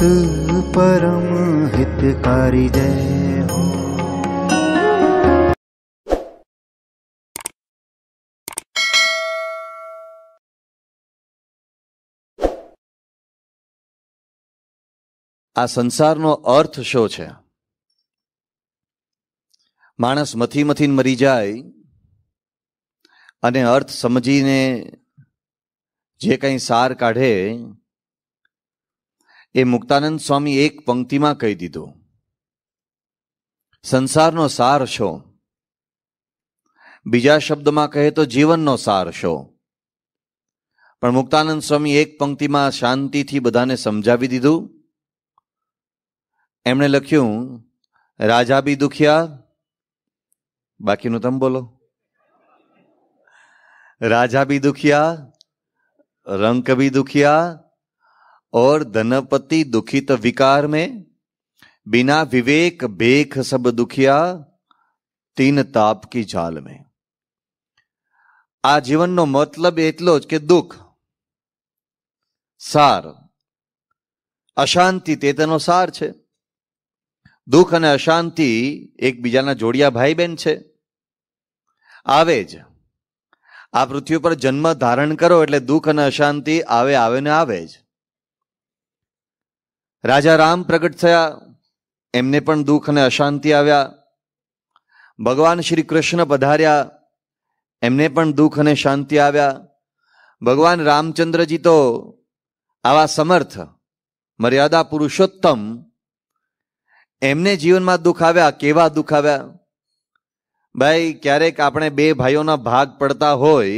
भगत परम हितकारी जय આ સંસારનો અર્થ શો છે માણસ મથી મથીને મરી જાય અને અર્થ સમજીને જે કંઈ સાર કાઢે એ મુક્તાનંદ સ્વામી એક પંક્તિમાં કહી દીધું સંસારનો સાર છો બીજા શબ્દમાં કહે તો જીવનનો સાર છો પણ મુક્તાનંદ સ્વામી એક પંક્તિમાં શાંતિથી બધાને સમજાવી દીધું એમણે લખ્યું રાજા બી દુખિયા બાકીનું તમે બોલો રાજા બી દુખિયા રંક બી દુખિયા और धनपति दुखित विकार में बिना विवेक बेख सब दुखिया तीन તાપ કી જાલ મેં આ જીવનનો મતલબ એટલો જ કે દુઃખ સાર અશાંતિ તે તેનો સાર છે દુઃખ અને અશાંતિ એકબીજાના જોડિયા ભાઈ બહેન છે આવે જ આ પૃથ્વી પર જન્મ ધારણ કરો એટલે દુઃખ અને અશાંતિ આવે આવે ને આવે જ રાજા રામ પ્રગટ થયા એમને પણ દુઃખ અને અશાંતિ આવ્યા ભગવાન શ્રી કૃષ્ણ પધાર્યા એમને પણ દુઃખ અને શાંતિ આવ્યા ભગવાન રામચંદ્રજી તો આવા સમર્થ મર્યાદા પુરુષોત્તમ એમને જીવનમાં દુઃખ આવ્યા કેવા દુઃખ આવ્યા ભાઈ ક્યારેક આપણે બે ભાઈઓના ભાગ પડતા હોય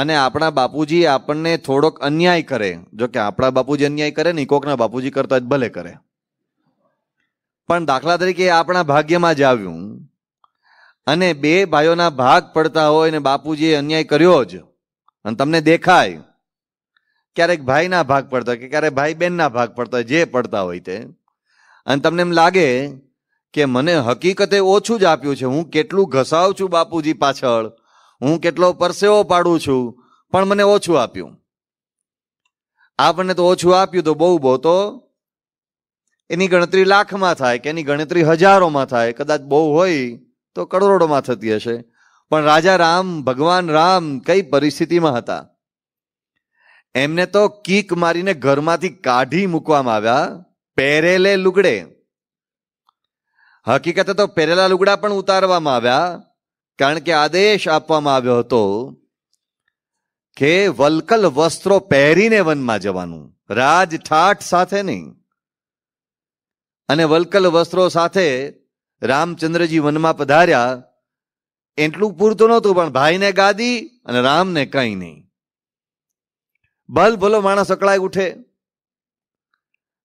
અને આપણા બાપુજી આપણને થોડોક અન્યાય કરે જો કે આપણા બાપુજી અન્યાય કરે ને કોકના બાપુજી કરતા જ ભલે કરે પણ દાખલા તરીકે આપણા ભાગ્યમાં જ આવ્યું અને બે ભાઈઓના ભાગ પડતા હોય ને બાપુજીએ અન્યાય કર્યો જ અને તમને દેખાય ક્યારેક ભાઈના ભાગ પડતા કે ક્યારેક ભાઈ બહેનના ભાગ પડતા જે પડતા હોય તે અને તમને એમ લાગે કે મને હકીકતે ઓછું જ આપ્યું છે હું કેટલું ઘસાવ છું બાપુજી પાછળ હું કેટલો પરસેવો પાડું છું પણ મને ઓછું આપ્યું આપણને તો ઓછું આપ્યું તો બહુ બહુ તો એની ગણતરી લાખમાં થાય કે એની ગણતરી હજારોમાં થાય કદાચ બહુ હોય તો કરોડોમાં થતી હશે પણ રાજા રામ ભગવાન રામ કઈ પરિસ્થિતિમાં હતા એમને તો કીક મારીને ઘરમાંથી કાઢી મૂકવામાં આવ્યા પહેરેલે લુગડે હકીકતે તો પહેરેલા લુગડા પણ ઉતારવામાં આવ્યા કારણ કે આદેશ આપવામાં આવ્યો હતો કે વલકલ વસ્ત્રો પહેરીને વનમાં જવાનું રાજ ઠાઠ સાથે નહીં અને વલકલ વસ્ત્રો સાથે રામચંદ્રજી વનમાં પધાર્યા એટલું પૂરતું નહોતું પણ ભાઈને ગાદી અને રામને કંઈ નહીં ભલ ભલો માણસ અકળાય ઉઠે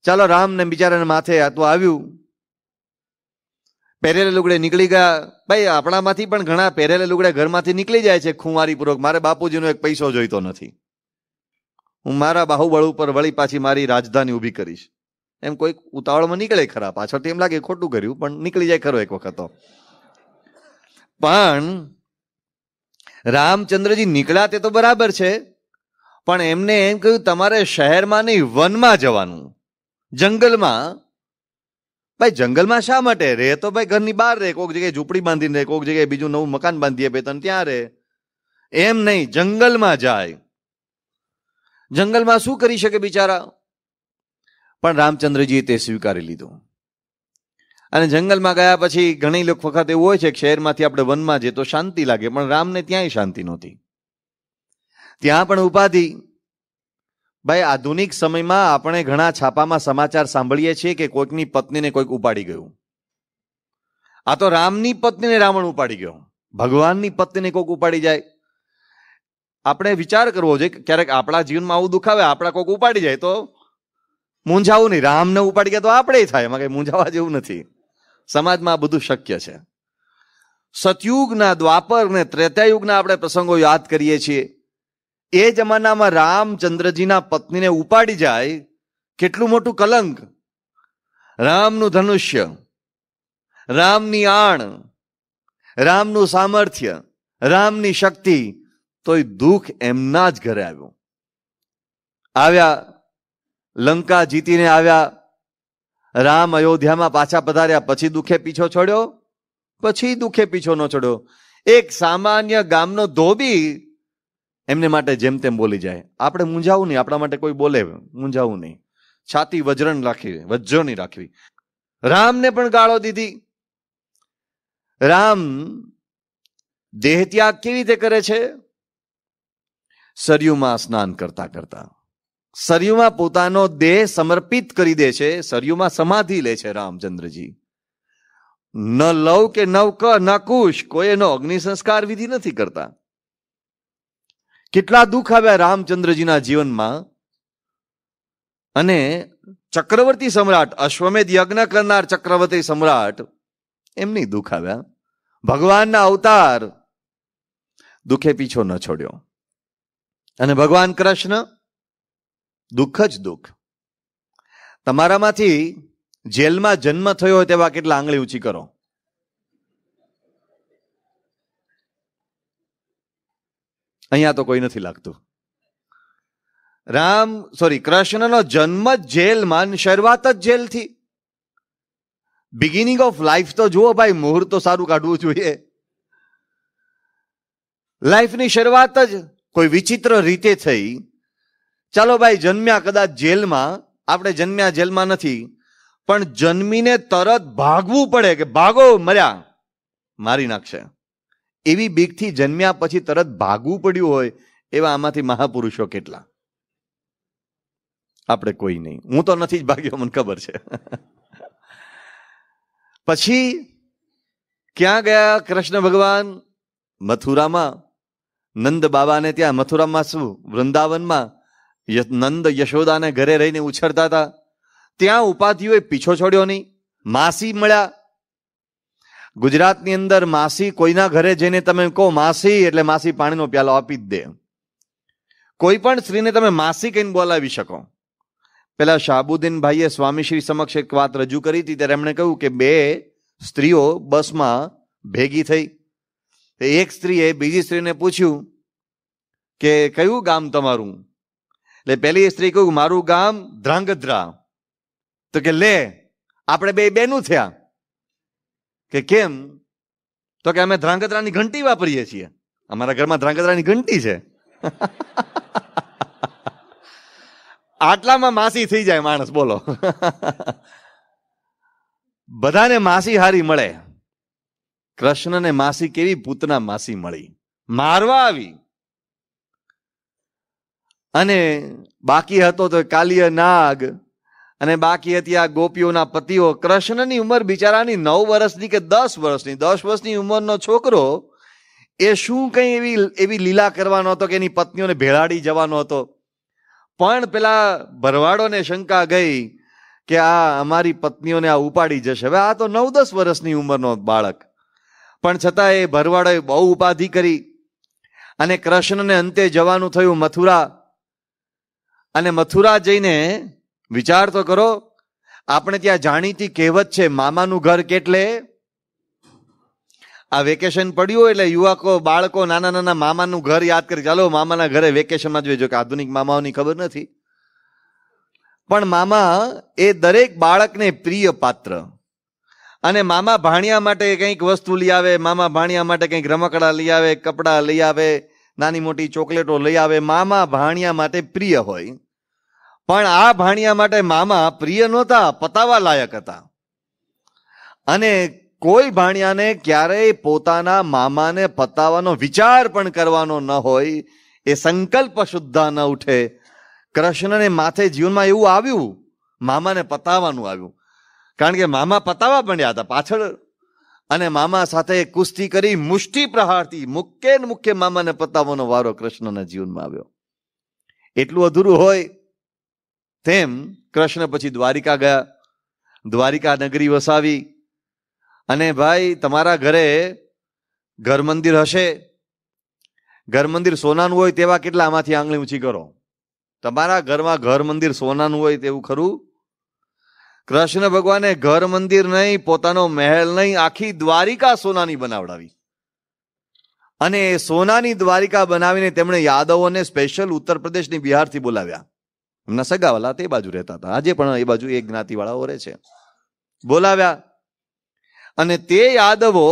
ચાલો રામને બિચારાને માથે આટલું આવ્યું પહેરેલા લુગડે નીકળી ગયા ભાઈ આપણામાંથી પણ ઘણા પહેરેલા લુગડે ઘરમાંથી નીકળી જાય છે ખુંવારીપૂર્વક મારે બાપુજીનો એક પૈસો જોઈતો નથી હું મારા બાહુબળ ઉપર વળી પાછી મારી રાજધાની ઊભી કરીશ એમ કોઈક ઉતાવળમાં નીકળે ખરા પાછળથી એમ લાગે ખોટું કર્યું પણ નીકળી જાય ખરો એક વખત તો પણ રામચંદ્રજી નીકળ્યા તે તો બરાબર છે પણ એમને એમ કહ્યું તમારે શહેરમાં નહીં વનમાં જવાનું જંગલમાં ભાઈ જંગલમાં શા માટે રહે તો ભાઈ ઘરની બહાર રહે કોઈક જગ્યાએ ઝૂંપડી બાંધીને રહે કોઈક જગ્યાએ બીજું નવું મકાન બાંધીએ ભાઈ તને ત્યાં રહે એમ નહીં જંગલમાં જાય જંગલમાં શું કરી શકે બિચારા પણ રામચંદ્રજીએ તે સ્વીકારી લીધું અને જંગલમાં ગયા પછી ઘણી લોકો વખત એવું હોય છે કે શહેરમાંથી આપણે વનમાં જઈએ તો શાંતિ લાગે પણ રામને ત્યાંય શાંતિ નહોતી ત્યાં પણ ઉપાધિ ભાઈ આધુનિક સમયમાં આપણે ઘણા છાપામાં સમાચાર સાંભળીએ છીએ કે કોઈકની પત્નીને કોઈક ઉપાડી ગયું આ તો રામની પત્નીને રાવણ ઉપાડી ગયો ભગવાનની પત્નીને કોઈક ઉપાડી જાય આપણે વિચાર કરવો જોઈએ ક્યારેક આપણા જીવનમાં આવું દુખાવે આપણા કોઈક ઉપાડી જાય તો મૂંઝાવું નહીં રામને ઉપાડી ગયા તો આપણે થાય એમાં કંઈ મૂંઝાવા જેવું નથી સમાજમાં આ બધું શક્ય છે સતયુગના દ્વાપર ને ત્રેતાયુગના આપણે પ્રસંગો યાદ કરીએ છીએ એ જમાનામાં રામચંદ્રજીના પત્નીને ઉપાડી જાય કેટલું મોટું કલંક રામનું ધનુષ્ય રામની આણ રામનું સામર્થ્ય રામની શક્તિ તોય દુઃખ એમના જ ઘરે આવ્યો આવ્યા લંકા જીતીને આવ્યા રામ અયોધ્યામાં પાછા પધાર્યા પછી દુઃખે પીછો છોડ્યો પછી દુઃખે પીછો ન છોડ્યો એક સામાન્ય ગામનો ધોબી એમને માટે જેમ તેમ બોલી જાય આપણે મૂંઝાવું નહીં આપણા માટે કોઈ બોલે મૂંઝાવું નહીં છાતી વજ્રણ રાખવી વજ્રણી રાખવી રામને પણ ગાળો દીધી રામ દેહ કેવી રીતે કરે છે સરયુમાં સ્નાન કરતા કરતા સરયુમાં પોતાનો દેહ સમર્પિત કરી દે છે સરયુમાં સમાધિ લે છે રામચંદ્રજી ન લવ કે નવક ન કુશ કોઈ એનો અગ્નિ સંસ્કાર વિધિ નથી કરતા કેટલા દુઃખ આવ્યા રામચંદ્રજીના જીવનમાં અને ચક્રવર્તી સમ્રાટ અશ્વમેધ યજ્ઞ કરનાર ચક્રવર્તી સમ્રાટ એમની દુઃખ આવ્યા ભગવાનના અવતાર દુઃખે પીછો ન છોડ્યો અને ભગવાન કૃષ્ણ દુઃખ જ દુઃખ તમારામાંથી જેલમાં જન્મ થયો હોય તેવા કેટલા આંગળી ઊંચી કરો અહીંયા તો કોઈ નથી લાગતું રામ સોરી કૃષ્ણનો જન્મ જ જેલમાં શરૂઆત જ જેલથી બિગિનિંગ ઓફ લાઈફ તો જુઓ ભાઈ મુહૂર્ત તો સારું કાઢવું જોઈએ લાઈફની શરૂઆત જ કોઈ વિચિત્ર રીતે થઈ ચાલો ભાઈ જન્મ્યા કદાચ જેલમાં આપણે જન્મ્યા જેલમાં નથી પણ જન્મીને તરત ભાગવું પડે કે ભાગો મર્યા મારી નાખશે એવી બીકથી જન્મ્યા પછી તરત ભાગવું પડ્યું હોય એવા આમાંથી મહાપુરુષો કેટલા આપણે કોઈ નહીં હું તો નથી જ ભાગ્યો મને ખબર છે પછી ક્યાં ગયા કૃષ્ણ ભગવાન મથુરામાં નંદ બાબાને ત્યાં મથુરામાં શું વૃંદાવનમાં નંદ યશોદાને ઘરે રહીને ઉછરતા હતા ત્યાં ઉપાધિઓએ પીછો છોડ્યો નહીં માસી મળ્યા ગુજરાતની અંદર માસી કોઈના ઘરે જઈને તમે કહો માસી એટલે માસી પાણીનો પ્યાલો આપી જ દે કોઈ પણ સ્ત્રીને તમે માસી કહીને બોલાવી શકો પેલા શાહબુદ્દીન ભાઈએ સ્વામીશ્રી સમક્ષ એક વાત રજૂ કરી હતી ત્યારે એમણે કહ્યું કે બે સ્ત્રીઓ બસમાં ભેગી થઈ એક સ્ત્રીએ બીજી સ્ત્રીને પૂછ્યું કે કયું ગામ તમારું એટલે પહેલી સ્ત્રી કહ્યું મારું ગામ ધ્રાંગધ્રા તો કે લે આપણે બે બેનું થયા કે કેમ તો કે અમે ધ્રાંગધ્રાની ઘંટી વાપરીએ છીએ અમારા ઘરમાં ધ્રાંગધ્રાની ઘંટી છે આટલામાં માસી થઈ જાય માણસ બોલો બધાને માસી હારી મળે કૃષ્ણને માસી કેવી પૂતના માસી મળી મારવા આવી અને બાકી હતો તો કાલિય નાગ અને બાકી હતી આ ગોપીઓના પતિઓ કૃષ્ણની ઉંમર બિચારાની નવ વર્ષની કે દસ વર્ષની દસ વર્ષની ઉંમરનો છોકરો એ શું કંઈ એવી એવી લીલા કરવાનો હતો કે એની પત્નીઓને ભેળાડી જવાનો હતો પણ પેલા ભરવાડોને શંકા ગઈ કે આ અમારી પત્નીઓને આ ઉપાડી જશે હવે આ તો નવ દસ વર્ષની ઉંમરનો બાળક પણ છતાં એ ભરવાડોએ બહુ ઉપાધિ કરી અને કૃષ્ણને અંતે જવાનું થયું મથુરા અને મથુરા જઈને વિચાર તો કરો આપણે ત્યાં જાણીતી કહેવત છે મામાનું ઘર કેટલે આ વેકેશન પડ્યું એટલે યુવાકો બાળકો નાના નાના મામાનું ઘર યાદ કરી ચાલો મામાના ઘરે વેકેશનમાં જોઈએ કે આધુનિક મામાઓની ખબર નથી પણ મામા એ દરેક બાળકને પ્રિય પાત્ર અને મામા ભાણિયા માટે કંઈક વસ્તુ લઈ આવે મામા ભાણિયા માટે કંઈક રમકડા લઈ આવે કપડાં લઈ આવે નાની મોટી ચોકલેટો લઈ આવે મામા ભાણિયા માટે પ્રિય હોય પણ આ ભાણિયા માટે મામા પ્રિય નહોતા પતાવા લાયક હતા અને કોઈ ભાણિયાને ક્યારેય પોતાના મામાને પતાવાનો વિચાર પણ કરવાનો ન હોય એ સંકલ્પ શુદ્ધા ન ઉઠે કૃષ્ણને માથે જીવનમાં એવું આવ્યું મામાને પતાવવાનું આવ્યું કારણ કે મામા પતાવા પડ્યા હતા પાછળ અને મામા સાથે કુસ્તી કરી મુષ્ટિ પ્રહારથી મુક્કે મુકે મામાને પતાવવાનો વારો કૃષ્ણના જીવનમાં આવ્યો એટલું અધૂરું હોય તેમ કૃષ્ણ પછી દ્વારિકા ગયા દ્વારિકા નગરી વસાવી અને ભાઈ તમારા ઘરે ઘર મંદિર હશે ઘર મંદિર સોનાનું હોય તેવા કેટલા આમાંથી આંગળી ઊંચી કરો તમારા ઘરમાં ઘર મંદિર સોનાનું હોય તેવું ખરું કૃષ્ણ ભગવાને ઘર મંદિર નહીં પોતાનો મહેલ નહીં આખી દ્વારિકા સોનાની બનાવડાવી અને સોનાની દ્વારિકા બનાવીને તેમણે યાદવોને સ્પેશિયલ ઉત્તર પ્રદેશની બિહારથી બોલાવ્યા એમના સગાવાલા તે બાજુ રહેતા હતા આજે પણ એ બાજુ એ જ્ઞાતિવાળાઓ રહે છે બોલાવ્યા અને તે યાદવો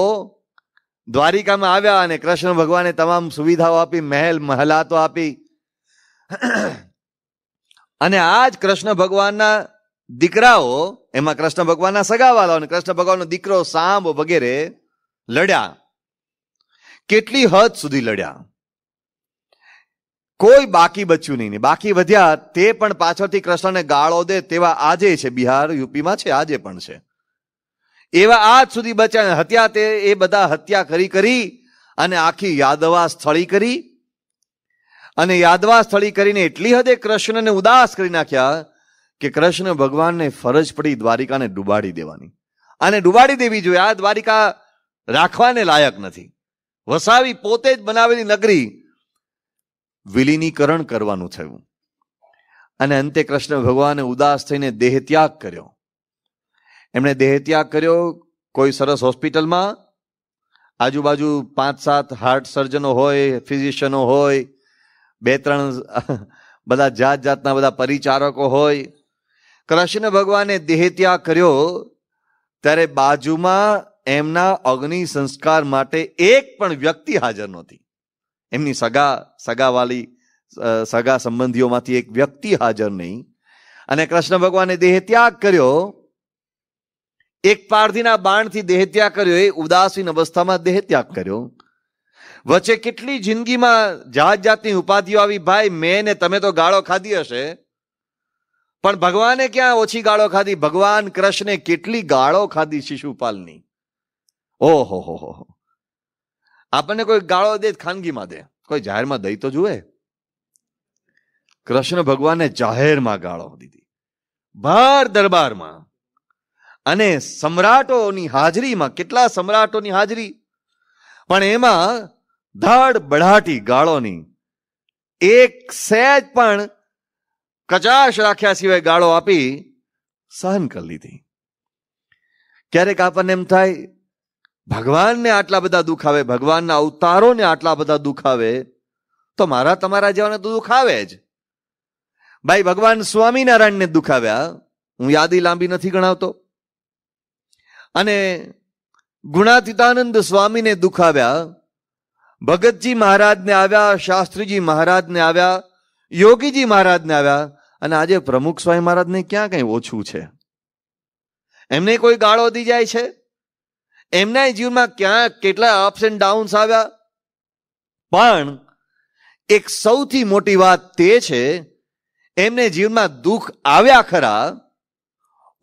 દ્વારિકામાં આવ્યા અને કૃષ્ણ ભગવાને તમામ સુવિધાઓ આપી મહેલ મહલાતો આપી અને આ જ કૃષ્ણ ભગવાનના દીકરાઓ એમાં કૃષ્ણ ભગવાનના સગાવાલાઓ અને કૃષ્ણ ભગવાનનો દીકરો સાંભ વગેરે લડ્યા કેટલી હદ સુધી લડ્યા કોઈ બાકી બચ્યું નહીં બાકી વધ્યા તે પણ પાછળથી કૃષ્ણને ગાળો દે તેવા આજે છે બિહાર યુપીમાં છે આજે પણ છે એવા આજ સુધી બચ્યા હત્યા તે એ બધા હત્યા કરી કરી અને આખી યાદવા સ્થળી કરી અને યાદવા સ્થળી કરીને એટલી હદે કૃષ્ણને ઉદાસ કરી નાખ્યા કે કૃષ્ણ ભગવાનને ફરજ પડી દ્વારિકાને ડૂબાડી દેવાની અને ડૂબાડી દેવી જોઈએ આ દ્વારિકા રાખવાને લાયક નથી વસાવી પોતે જ બનાવેલી નગરી વિલીનીકરણ કરવાનું થયું અને અંતે કૃષ્ણ ભગવાને ઉદાસ થઈને દેહત્યાગ કર્યો એમણે દેહત્યાગ કર્યો કોઈ સરસ હોસ્પિટલમાં આજુબાજુ પાંચ સાત હાર્ટ સર્જનો હોય ફિઝિશિયનો હોય બે ત્રણ બધા જાત જાતના બધા પરિચારકો હોય કૃષ્ણ ભગવાને દેહત્યાગ કર્યો ત્યારે બાજુમાં એમના અગ્નિ સંસ્કાર માટે એક પણ વ્યક્તિ હાજર નહોતી એમની સગા સગાવાલી સગા સંબંધીઓમાંથી એક વ્યક્તિ હાજર નહીં અને કૃષ્ણ ભગવાને દેહ ત્યાગ કર્યો એક પારધીના બાણથી દેહત્યાગ કર્યો એ ઉદાસીન અવસ્થામાં દેહ ત્યાગ કર્યો વચ્ચે કેટલી જિંદગીમાં જાત જાતની ઉપાધિઓ આવી ભાઈ મેં ને તમે તો ગાળો ખાધી હશે પણ ભગવાને ક્યાં ઓછી ગાળો ખાધી ભગવાન કૃષ્ણે કેટલી ગાળો ખાધી શિશુપાલની ઓહો હો હો હો આપણને કોઈ ગાળો દે ખાનગીમાં દે કોઈ જાહેરમાં દઈ તો જુએ કૃષ્ણ ભગવાને જાહેરમાં ગાળો દીધી ભાર દરબારમાં અને સમ્રાટોની હાજરીમાં કેટલા સમ્રાટોની હાજરી પણ એમાં ધડ બઢાટી ગાળોની એક સહેજ પણ કચાશ રાખ્યા સિવાય ગાળો આપી સહન કરી લીધી ક્યારેક આપણને એમ થાય ભગવાનને આટલા બધા દુઃખ ભગવાનના અવતારોને આટલા બધા દુઃખ તો મારા તમારા જેવાને તો દુઃખ જ ભાઈ ભગવાન સ્વામિનારાયણને દુખાવ્યા હું યાદી લાંબી નથી ગણાવતો અને ગુણાતીતાનંદ સ્વામીને દુખાવ્યા ભગતજી મહારાજને આવ્યા શાસ્ત્રીજી મહારાજને આવ્યા યોગીજી મહારાજને આવ્યા અને આજે પ્રમુખ સ્વામી મહારાજને ક્યાં કંઈ ઓછું છે એમને કોઈ ગાળો દી જાય છે એમના જીવનમાં ક્યાં કેટલા અપ્સ એન્ડ ડાઉન્સ આવ્યા પણ એક સૌથી મોટી વાત તે છે એમને જીવનમાં દુઃખ આવ્યા ખરા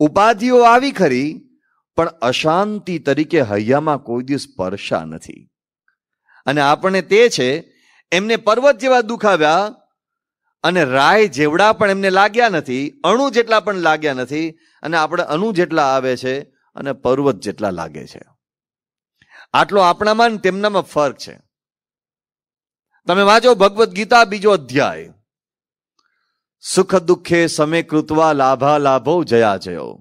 ઉપાધિઓ આવી ખરી પણ અશાંતિ તરીકે હૈયામાં કોઈ દિવસ સ્પર્શા નથી અને આપણને તે છે એમને પર્વત જેવા દુઃખ આવ્યા અને રાય જેવડા પણ એમને લાગ્યા નથી અણુ જેટલા પણ લાગ્યા નથી અને આપણે અણુ જેટલા આવે છે અને પર્વત જેટલા લાગે છે આટલો આપણામાં ને તેમનામાં ફરક છે તમે વાંચો ભગવદ્ ગીતા બીજો અધ્યાય સુખ દુઃખે સમે કૃતવા લાભા લાભો જયા જયો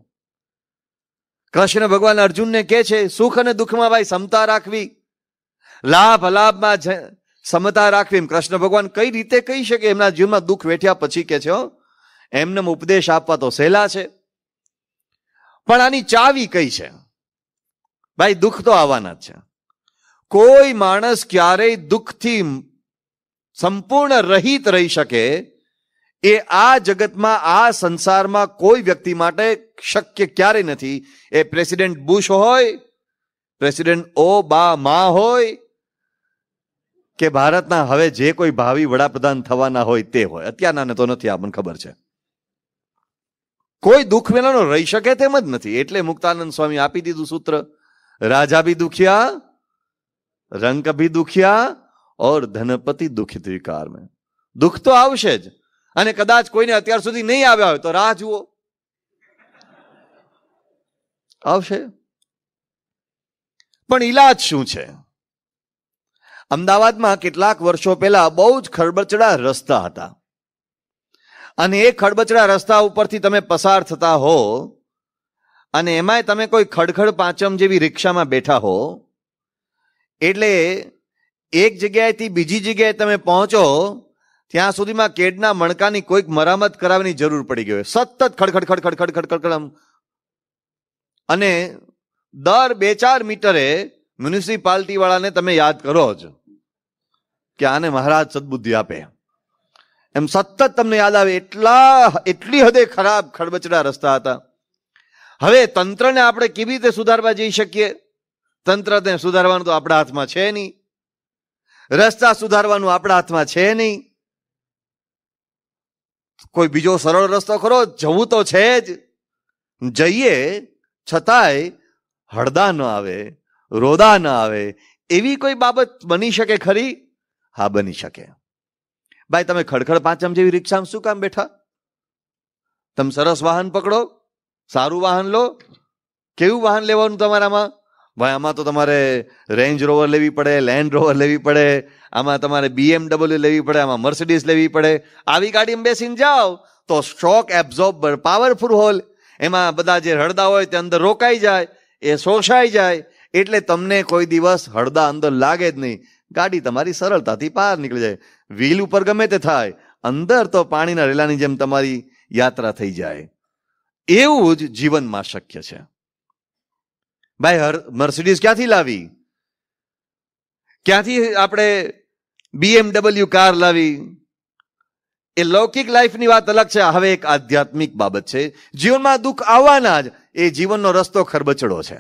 કૃષ્ણ ભગવાન અર્જુનને કે છે સુખ અને દુઃખમાં ભાઈ સમતા રાખવી લાભ અલાભમાં સમતા રાખવી કૃષ્ણ ભગવાન કઈ રીતે કહી શકે એમના જીવનમાં દુઃખ વેઠ્યા પછી કે છે એમને ઉપદેશ આપવા તો સહેલા છે પણ આની ચાવી કઈ છે ભાઈ દુઃખ તો આવવાના જ છે કોઈ માણસ ક્યારેય દુઃખથી સંપૂર્ણ રહિત રહી શકે એ આ જગતમાં આ સંસારમાં કોઈ વ્યક્તિ માટે શક્ય ક્યારે નથી એ પ્રેસિડેન્ટ બુશ હોય પ્રેસિડેન્ટ ઓ બા મા હોય કે ભારતના હવે જે કોઈ ભાવિ વડાપ્રધાન થવાના હોય તે હોય અત્યારના તો નથી આપણને ખબર છે કોઈ દુઃખ વિનાનો રહી શકે તેમ જ નથી એટલે મુક્તાનંદ સ્વામી આપી દીધું સૂત્ર રાજા બી દુખિયા રંગ કભી દુખ્યા ઓર ધનપતિ દુઃખિત વિકાર મેં દુઃખ તો આવશે જ અને કદાચ કોઈને અત્યાર સુધી નહીં આવ્યા હોય તો રાહ જુઓ આવશે પણ ઈલાજ શું છે અમદાવાદમાં કેટલાક વર્ષો પહેલા બહુ જ ખડબચડા રસ્તા હતા અને એ ખડબચડા રસ્તા ઉપરથી તમે પસાર થતા હો અને એમાંય તમે કોઈ ખડખડ પાંચમ જેવી રિક્ષામાં બેઠા હો એટલે એક જગ્યાએથી બીજી જગ્યાએ તમે પહોંચો ત્યાં સુધીમાં કેડના મણકાની કોઈક મરામત કરાવવાની જરૂર પડી ગઈ સતત ખડખડ ખડખડ ખડખડ ખડખડ અને દર બે ચાર મીટરે મ્યુનિસિપાલિટી વાળાને તમે યાદ કરો જ કે આને મહારાજ સદબુદ્ધિ આપે એમ સતત તમને યાદ આવે એટલા એટલી હદે ખરાબ ખડબચડા રસ્તા હતા હવે તંત્રને આપણે કેવી રીતે સુધારવા જઈ શકીએ તંત્રને સુધારવાનું તો આપણા હાથમાં છે નહીં રસ્તા સુધારવાનું આપણા હાથમાં છે નહીં કોઈ બીજો સરળ રસ્તો ખરો જવું તો છે જ જઈએ છતાંય હળદા ન આવે રોદા ન આવે એવી કોઈ બાબત બની શકે ખરી હા બની શકે ભાઈ તમે ખડખડ પાંચમ જેવી રિક્ષામાં શું કામ બેઠા તમે સરસ વાહન પકડો સારું વાહન લો કેવું વાહન લેવાનું તમારામાં ભાઈ આમાં તો તમારે રેન્જ રોવર લેવી પડે લેન્ડ રોવર લેવી પડે આમાં તમારે બીએમડબલ્યુ લેવી પડે આમાં મર્સિડીઝ લેવી પડે આવી ગાડીમાં બેસીને જાઓ તો સ્ટ્રોક એબ્ઝોર્બર પાવરફુલ હોલ એમાં બધા જે હળદા હોય તે અંદર રોકાઈ જાય એ શોષાઈ જાય એટલે તમને કોઈ દિવસ હળદા અંદર લાગે જ નહીં ગાડી તમારી સરળતાથી બહાર નીકળી જાય વ્હીલ ઉપર ગમે તે થાય અંદર તો પાણીના રેલાની જેમ તમારી યાત્રા થઈ જાય એવું જ જીવનમાં શક્ય છે ભાઈ હર મર્સિડીઝ ક્યાંથી લાવી ક્યાંથી આપણે બીએમડબલ્યુ કાર લાવી એ લૌકિક લાઈફની વાત અલગ છે હવે એક આધ્યાત્મિક બાબત છે જીવનમાં દુઃખ આવવાના જ એ જીવનનો રસ્તો ખરબચડો છે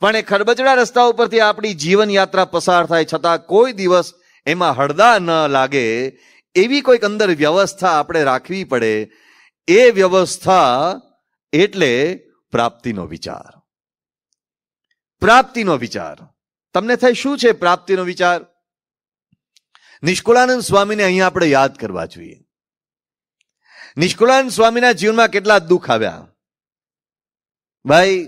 પણ એ ખરબચડા રસ્તા ઉપરથી આપણી જીવન યાત્રા પસાર થાય છતાં કોઈ દિવસ એમાં હળદા ન લાગે એવી કોઈક અંદર વ્યવસ્થા આપણે રાખવી પડે એ વ્યવસ્થા એટલે પ્રાપ્તિનો વિચાર પ્રાપ્તિનો વિચાર તમને થાય શું છે પ્રાપ્તિનો વિચાર નિષ્કુળાનંદ સ્વામીને અહીંયા આપણે યાદ કરવા જોઈએ નિષ્કુળાનંદ સ્વામીના જીવનમાં કેટલા દુઃખ આવ્યા ભાઈ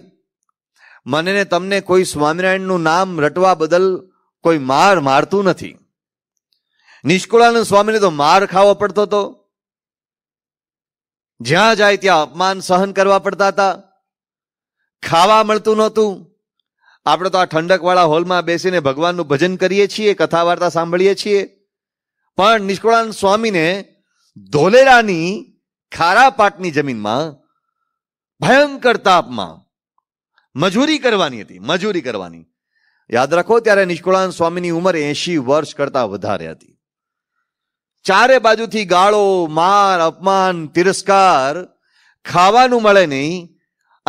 મને ને તમને કોઈ સ્વામિનારાયણનું નામ રટવા બદલ કોઈ માર મારતું નથી નિષ્કુળાનંદ સ્વામીને તો માર ખાવો પડતો હતો જ્યાં જાય ત્યાં અપમાન સહન કરવા પડતા હતા ખાવા મળતું નહોતું આપણે તો આ ઠંડકવાળા હોલમાં બેસીને ભગવાનનું ભજન કરીએ છીએ કથા વાર્તા સાંભળીએ છીએ પણ નિષ્કુળાનંદ સ્વામીને ધોલેરાની ખારા પાટની જમીનમાં ભયંકર તાપમાં મજૂરી કરવાની હતી મજૂરી કરવાની યાદ રાખો ત્યારે નિષ્કુળાનંદ સ્વામીની ઉંમર એંશી વર્ષ કરતા વધારે હતી ચારે બાજુથી ગાળો માર અપમાન તિરસ્કાર ખાવાનું મળે નહીં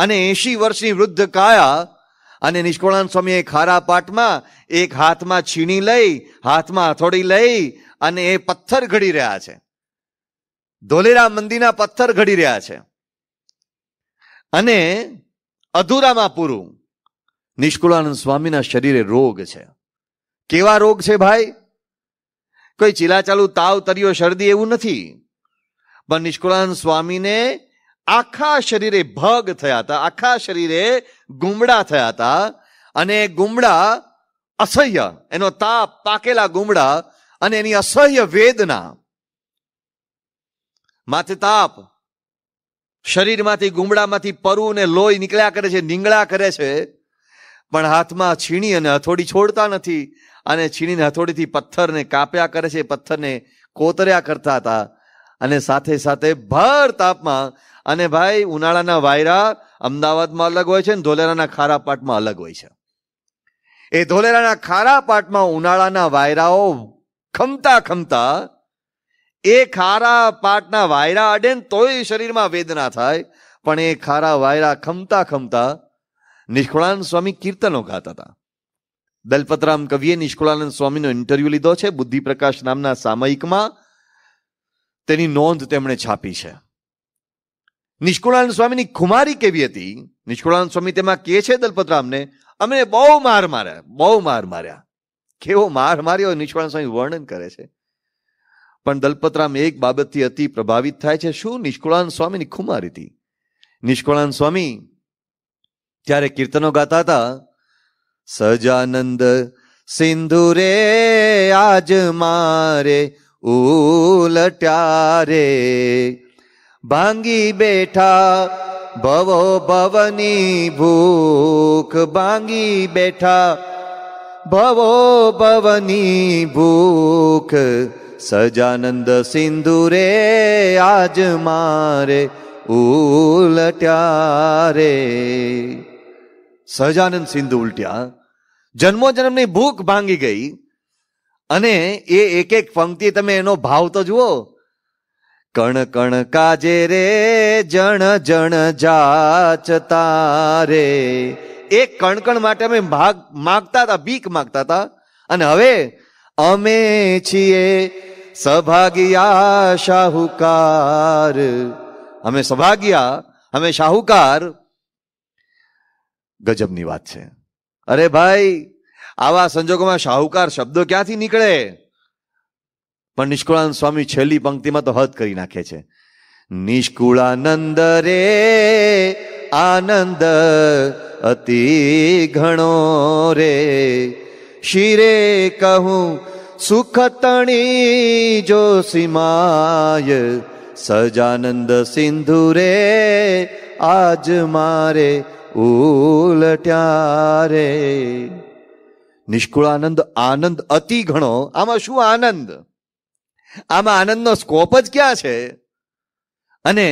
અને એંશી વર્ષની વૃદ્ધ કાયા અને નિષ્કુળાન સ્વામીએ ખારા પાટમાં એક હાથમાં છીણી લઈ હાથમાં હથોડી લઈ અને એ પથ્થર ઘડી રહ્યા છે ધોલેરામ મંદિરના પથ્થર ઘડી રહ્યા છે અને અધૂરામાં પૂરું નિષ્કુળાનંદ સ્વામીના શરીરે રોગ છે કેવા રોગ છે ભાઈ કોઈ ચીલાચાલુ તાવ તર્યો શરદી એવું નથી પણ નિષ્કુળાનંદ સ્વામીને આખા શરીરે ભગ થયા હતા આખા શરીરે ગુમડા થયા હતા અને ગુમડા અસહ્ય એનો તાપ પાકેલા ગુમડા અને એની અસહ્ય વેદના માથે તાપ શરીરમાંથી ગુમડામાંથી પરુ ને લોહી નીકળ્યા કરે છે નીંગળા કરે છે પણ હાથમાં છીણી અને હથોડી છોડતા નથી અને છીણીને હથોડીથી પથ્થરને કાપ્યા કરે છે પથ્થરને કોતર્યા કરતા હતા અને સાથે સાથે ભર તાપમાં અને ભાઈ ઉનાળાના વાયરા અમદાવાદમાં અલગ હોય છે ને ધોલેરાના ખારા પાટમાં અલગ હોય છે એ ધોલેરાના ખારા પાટમાં ઉનાળાના વાયરાઓ ખમતા ખમતા એ ખારા પાટના વાયરા અડે ને તોય શરીરમાં વેદના થાય પણ એ ખારા વાયરા ખમતા ખમતા નિષ્કુળાનંદ સ્વામી કીર્તનો ગાતા હતા દલપતરામ કવિએ નિષ્કુળાનંદ સ્વામીનો ઇન્ટરવ્યુ લીધો છે બુદ્ધિ પ્રકાશ નામના સામયિકમાં તેની નોંધ તેમણે છાપી છે નિષ્કુળાનંદ સ્વામીની ખુમારી કેવી હતી નિષ્કુળાનંદ સ્વામી તેમાં કહે છે દલપતરામને અમને બહુ માર માર્યા બહુ માર માર્યા કેવો માર માર્યો નિષ્કુળાનંદ સ્વામી વર્ણન કરે છે પણ દલપતરામ એક બાબતથી અતિ પ્રભાવિત થાય છે શું નિષ્કુળાનંદ સ્વામીની ખુમારી હતી નિષ્કુળાનંદ સ્વામી ત્યારે કીર્તનો ગાતા હતા સજાનંદ સિંધુ રે આજ મારે ઉલટ્યા રે ભાંગી બેઠા ભવો ભવની ભૂખ ભાંગી બેઠા ભવો ભવની ભૂખ સજાનંદ રે આજ મારે ઉલટ્યા સજાનંદ સહજાનંદ સિંધુ ઉલટ્યા જન્મો જન્મની ભૂખ ભાંગી ગઈ અને એ એક એક પંક્તિ તમે એનો ભાવ તો જુઓ કણ કણ કાજે રે જણ જણ જાચતા રે એ કણકણ માટે અમે ભાગ માગતા હતા બીક માગતા હતા અને હવે અમે છીએ સભાગિયા શાહુકાર અમે સભાગિયા અમે શાહુકાર ગજબની વાત છે અરે ભાઈ આવા સંજોગોમાં શાહુકાર શબ્દો ક્યાંથી નીકળે પણ નિષ્કુળાનંદ સ્વામી છેલ્લી પંક્તિમાં તો હદ કરી નાખે છે નિષ્કુળાનંદ રે આનંદ અતિ ઘણો રે શિરે કહું સુખ તણી જો સીમાય સજાનંદ સિંધુ રે આજ મારે ઉલટ્યા નિષ્કુળાનંદ આનંદ અતિ ઘણો આમાં શું આનંદ આમાં આનંદનો સ્કોપ જ ક્યાં છે અને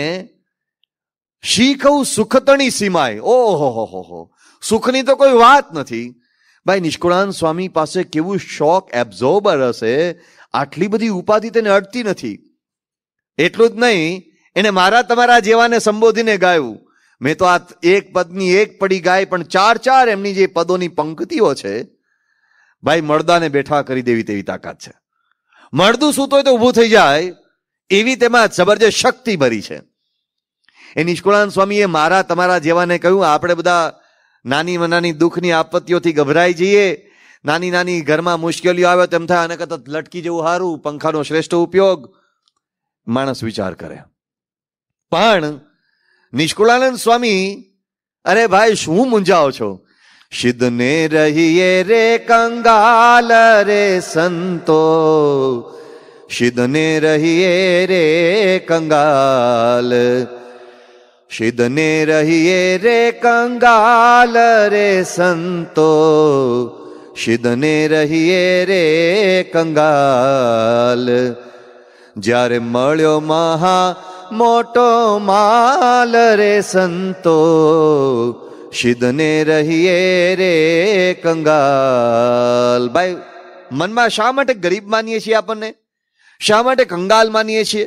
શીખવ સુખતણી સીમાય ઓહો હો હો હો સુખની તો કોઈ વાત નથી ભાઈ નિષ્કુળાન સ્વામી પાસે કેવું શોક એબ્ઝોર્બર હશે આટલી બધી ઉપાધિ તેને અડતી નથી એટલું જ નહીં એને મારા તમારા જેવાને સંબોધીને ગાયું મેં તો આ એક પદની એક પડી ગાય પણ ચાર ચાર એમની જે પદોની પંક્તિઓ છે ભાઈ મળદાને બેઠા કરી દેવી તેવી તાકાત છે મળદું સૂતો હોય તો ઊભું થઈ જાય એવી તેમાં જબરજસ્ત શક્તિ ભરી છે એ નિષ્કુળાન સ્વામીએ મારા તમારા જેવાને કહ્યું આપણે બધા નાની નાની દુઃખની આપત્તિઓથી ગભરાઈ જઈએ નાની નાની ઘરમાં મુશ્કેલીઓ આવે તેમ થાય આને કરતાં લટકી જવું સારું પંખાનો શ્રેષ્ઠ ઉપયોગ માણસ વિચાર કરે પણ નિષ્કુળાનંદ સ્વામી અરે ભાઈ શું મૂંઝાઓ છો શિદને રહીએ રે કંગાલ રે સંતો શિદને રહીએ રે કંગાલ શિદને રહીએ રે કંગાલ રે સંતો શિદને રહીએ રે કંગાલ જ્યારે મળ્યો મહા મોટો માલ રે સંતો શિદને રહીએ રે કંગાલ ભાઈ મનમાં શા માટે ગરીબ માનીએ છીએ આપણને શા માટે કંગાલ માનીએ છીએ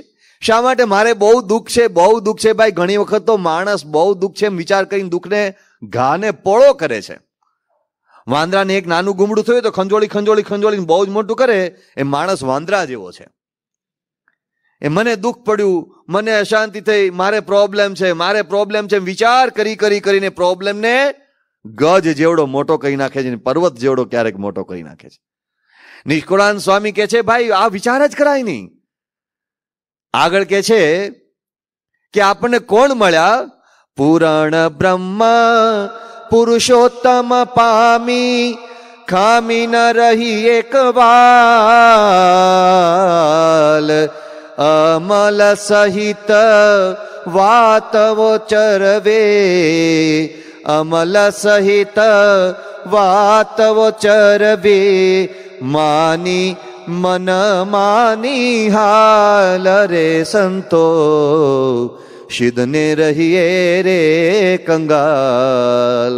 શા માટે મારે બહુ દુઃખ છે બહુ દુઃખ છે ભાઈ ઘણી વખત તો માણસ બહુ દુઃખ છે એમ વિચાર કરીને દુઃખને ઘાને પોળો કરે છે વાંદરાને એક નાનું ગુમડું થયું તો ખંજોળી ખંજોળી ખંજોળીને બહુ જ મોટું કરે એ માણસ વાંદરા જેવો છે એ મને દુઃખ પડ્યું મને અશાંતિ થઈ મારે પ્રોબ્લેમ છે મારે પ્રોબ્લેમ છે વિચાર કરી કરી કરીને પ્રોબ્લેમને ગજ જેવડો મોટો કરી નાખે છે પર્વત જેવડો ક્યારેક મોટો કરી નાખે છે નિષ્કુળાન સ્વામી કે છે ભાઈ આ વિચાર જ કરાય નહીં આગળ કે છે કે આપણને કોણ મળ્યા પુરાણ બ્રહ્મ પુરુષોત્તમ પામી ખામી ન રહી એક વાલ અમલ સહિત વાતવો ચરવે અમલ સહિત વાતવો ચરવે માની મન માની હાલ રે સંતો શિદને રહીએ રે કંગાલ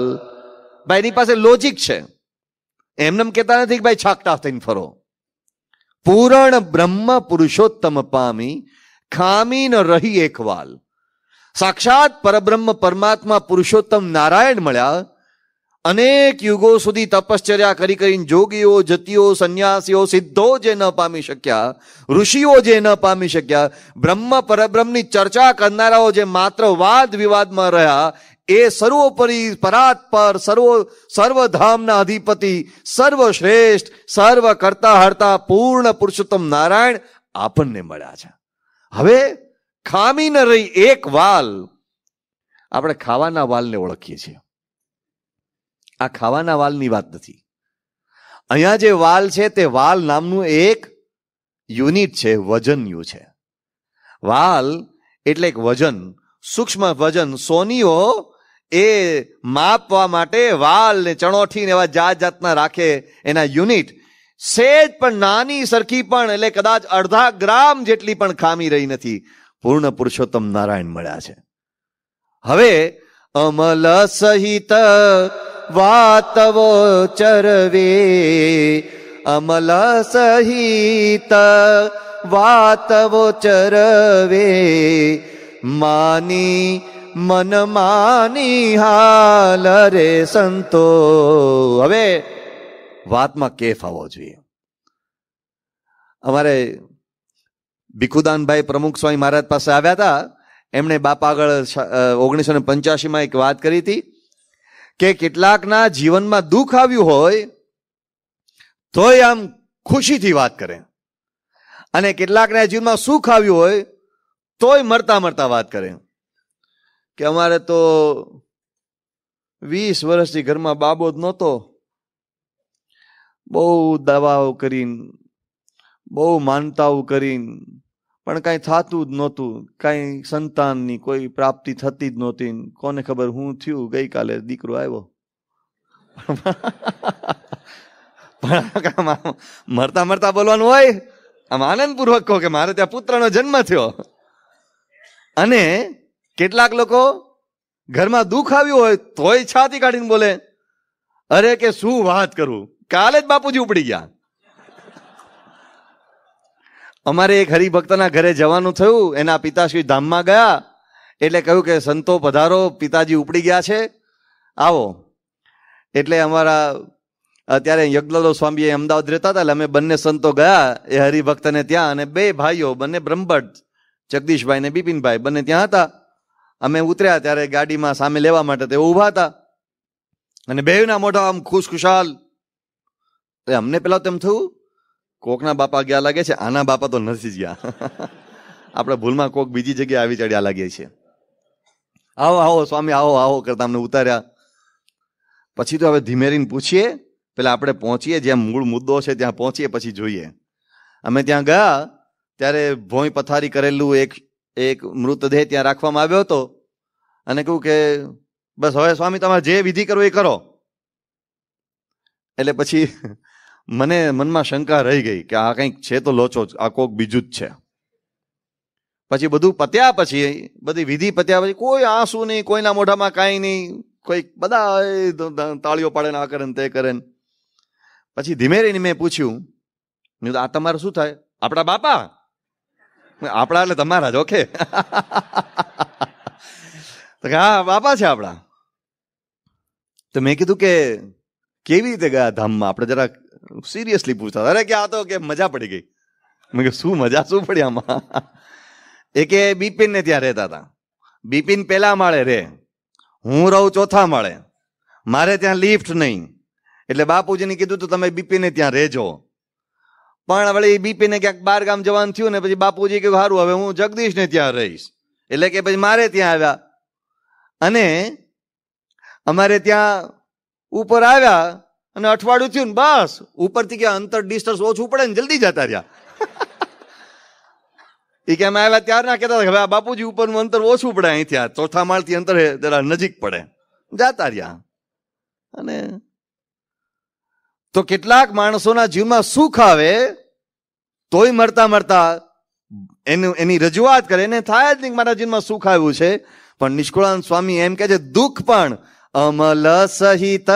ભાઈની પાસે લોજિક છે એમને કહેતા નથી કે ભાઈ છાકટા થઈને ફરો પૂરણ બ્રહ્મ પુરુષોત્તમ પામી ખામી ન રહી એક વાલ સાક્ષાત પરબ્રહ્મ પરમાત્મા પુરુષોત્તમ નારાયણ મળ્યા અનેક યુગો સુધી તપશ્ચર્યા કરી કરીને જોગીઓ જતીઓ સંન્યાસીઓ સિદ્ધો જે ન પામી શક્યા ઋષિઓ જે ન પામી શક્યા બ્રહ્મ પરબ્રહ્મની ચર્ચા કરનારાઓ જે માત્ર વાદ વિવાદમાં રહ્યા એ સર્વોપરી પરાત્પર સર્વો સર્વધામના અધિપતિ સર્વશ્રેષ્ઠ સર્વ કરતા હરતા પૂર્ણ પુરુષોત્તમ નારાયણ આપણને મળ્યા છે હવે ખામી ન રહી એક વાલ આપણે ખાવાના વાલને ઓળખીએ છીએ આ ખાવાના વાલની વાત નથી અહીંયા જે વાલ છે તે વાલ નામનું એક યુનિટ છે વજનયું છે વાલ એટલે એક વજન સૂક્ષ્મ વજન સોનીઓ એ માપવા માટે વાલ ને ચણોઠી ને એવા જાત જાતના રાખે એના યુનિટ સેજ પણ નાની સરખી પણ એટલે કદાચ અડધા ગ્રામ જેટલી પણ ખામી રહી નથી પૂર્ણ પુરુષોત્તમ નારાયણ મળ્યા છે હવે અમલ સહિત વાતવો ચરવે અમલ સહિત વાતવો ચરવે માની મન માની હાલ રે સંતો હવે વાતમાં કેફ આવવો જોઈએ અમારે ભીખુદાનભાઈ પ્રમુખ સ્વામી મહારાજ પાસે આવ્યા હતા એમણે બાપા આગળ ઓગણીસો ને પંચ્યાસીમાં એક વાત કરી હતી કે કેટલાકના જીવનમાં દુઃખ આવ્યું હોય તોય આમ ખુશીથી વાત કરે અને કેટલાકના જીવનમાં સુખ આવ્યું હોય તોય મરતા મરતા વાત કરે કે અમારે તો વીસ વર્ષથી ઘરમાં બાબો જ નહોતો બહુ દવાઓ કરીને બહુ માનતાઓ કરીને પણ કાંઈ થતું જ નહોતું કાંઈ સંતાનની કોઈ પ્રાપ્તિ થતી જ નહોતી કોને ખબર હું થયું ગઈકાલે દીકરો આવ્યો મરતા મરતા બોલવાનું હોય આમ આનંદપૂર્વક કહો કે મારે ત્યાં પુત્રનો જન્મ થયો અને કેટલાક લોકો ઘરમાં દુઃખ આવ્યું હોય તોય છાતી કાઢીને બોલે અરે કે શું વાત કરું કાલે જ બાપુજી ઉપડી ગયા અમારે એક હરિભક્તના ઘરે જવાનું થયું એના પિતાશ્રી ધામમાં ગયા એટલે કહ્યું કે સંતો પધારો પિતાજી ઉપડી ગયા છે આવો એટલે અમારા અત્યારે યજ્ઞલો સ્વામી અમદાવાદ રહેતા હતા એટલે અમે બંને સંતો ગયા એ હરિભક્તને ત્યાં અને બે ભાઈઓ બંને બ્રહ્મભટ્ટ જગદીશભાઈ ને બિપિનભાઈ બંને ત્યાં હતા અમે ઉતર્યા ત્યારે ગાડીમાં સામે લેવા માટે તે ઊભા હતા અને બેયના મોઢા આમ ખુશખુશાલ તો અમને પેલા તેમ થયું કોકના બાપા ગયા લાગે છે આના બાપા તો નથી ગયા આપણે ભૂલમાં કોક બીજી જગ્યાએ આવી ચડ્યા લાગીએ છીએ આવો આવો સ્વામી આવો આવો કરતા અમને ઉતાર્યા પછી તો હવે ધીમેરીને પૂછીએ પેલા આપણે પહોંચીએ જ્યાં મૂળ મુદ્દો છે ત્યાં પહોંચીએ પછી જોઈએ અમે ત્યાં ગયા ત્યારે ભોંય પથારી કરેલું એક એક મૃતદેહ ત્યાં રાખવામાં આવ્યો હતો અને કહ્યું કે બસ હવે સ્વામી તમારે જે વિધિ કરો એ કરો એટલે પછી મને મનમાં શંકા રહી ગઈ કે આ કંઈક છે તો લોચો આ કોક બીજું જ છે પછી બધું પત્યા પછી બધી વિધિ પત્યા પછી કોઈ આંસુ નહીં કોઈના મોઢામાં કાંઈ નહીં કોઈક બધા તાળીઓ પાડે આ કરે ને તે કરે ને પછી ધીમે રહીને મેં પૂછ્યું આ તમારે શું થાય આપણા બાપા આપણા એટલે તમારા જ ઓકે હા બાપા છે આપણા તો મેં કીધું કે કેવી રીતે ગયા ધામમાં આપણે જરા સિરિયસલી પૂછતા અરે કે આ તો કે મજા પડી ગઈ મેં કે શું મજા શું પડી આમાં એ કે બિપિનને ત્યાં રહેતા હતા બિપિન પહેલા માળે રે હું રહું ચોથા માળે મારે ત્યાં લિફ્ટ નહીં એટલે બાપુજીને કીધું તો તમે બિપિને ત્યાં રહેજો પણ વળી બીપીને ક્યાંક બાર ગામ જવાનું થયું ને પછી બાપુજી કહ્યું સારું હવે હું જગદીશ ને ત્યાં રહીશ એટલે કે પછી મારે ત્યાં આવ્યા અને અમારે ત્યાં ઉપર આવ્યા અને અઠવાડિયું થયું ને બસ ઉપરથી કે અંતર ડિસ્ટન્સ ઓછું પડે ને જલ્દી જતા રહ્યા એ કે અમે આવ્યા ત્યાર ના કહેતા હવે આ બાપુજી ઉપરનું અંતર ઓછું પડે અહીંથી આ ચોથા માળથી અંતર જરા નજીક પડે જતા રહ્યા અને તો કેટલાક માણસોના જીવમાં સુખ આવે તોય મળતા મળતા એનું એની રજૂઆત કરે એને થાય જ નહીં મારા જીવનમાં સુખ આવ્યું છે પણ નિષ્કુળાનંદ સ્વામી એમ કહે છે દુઃખ પણ અમલ સહિત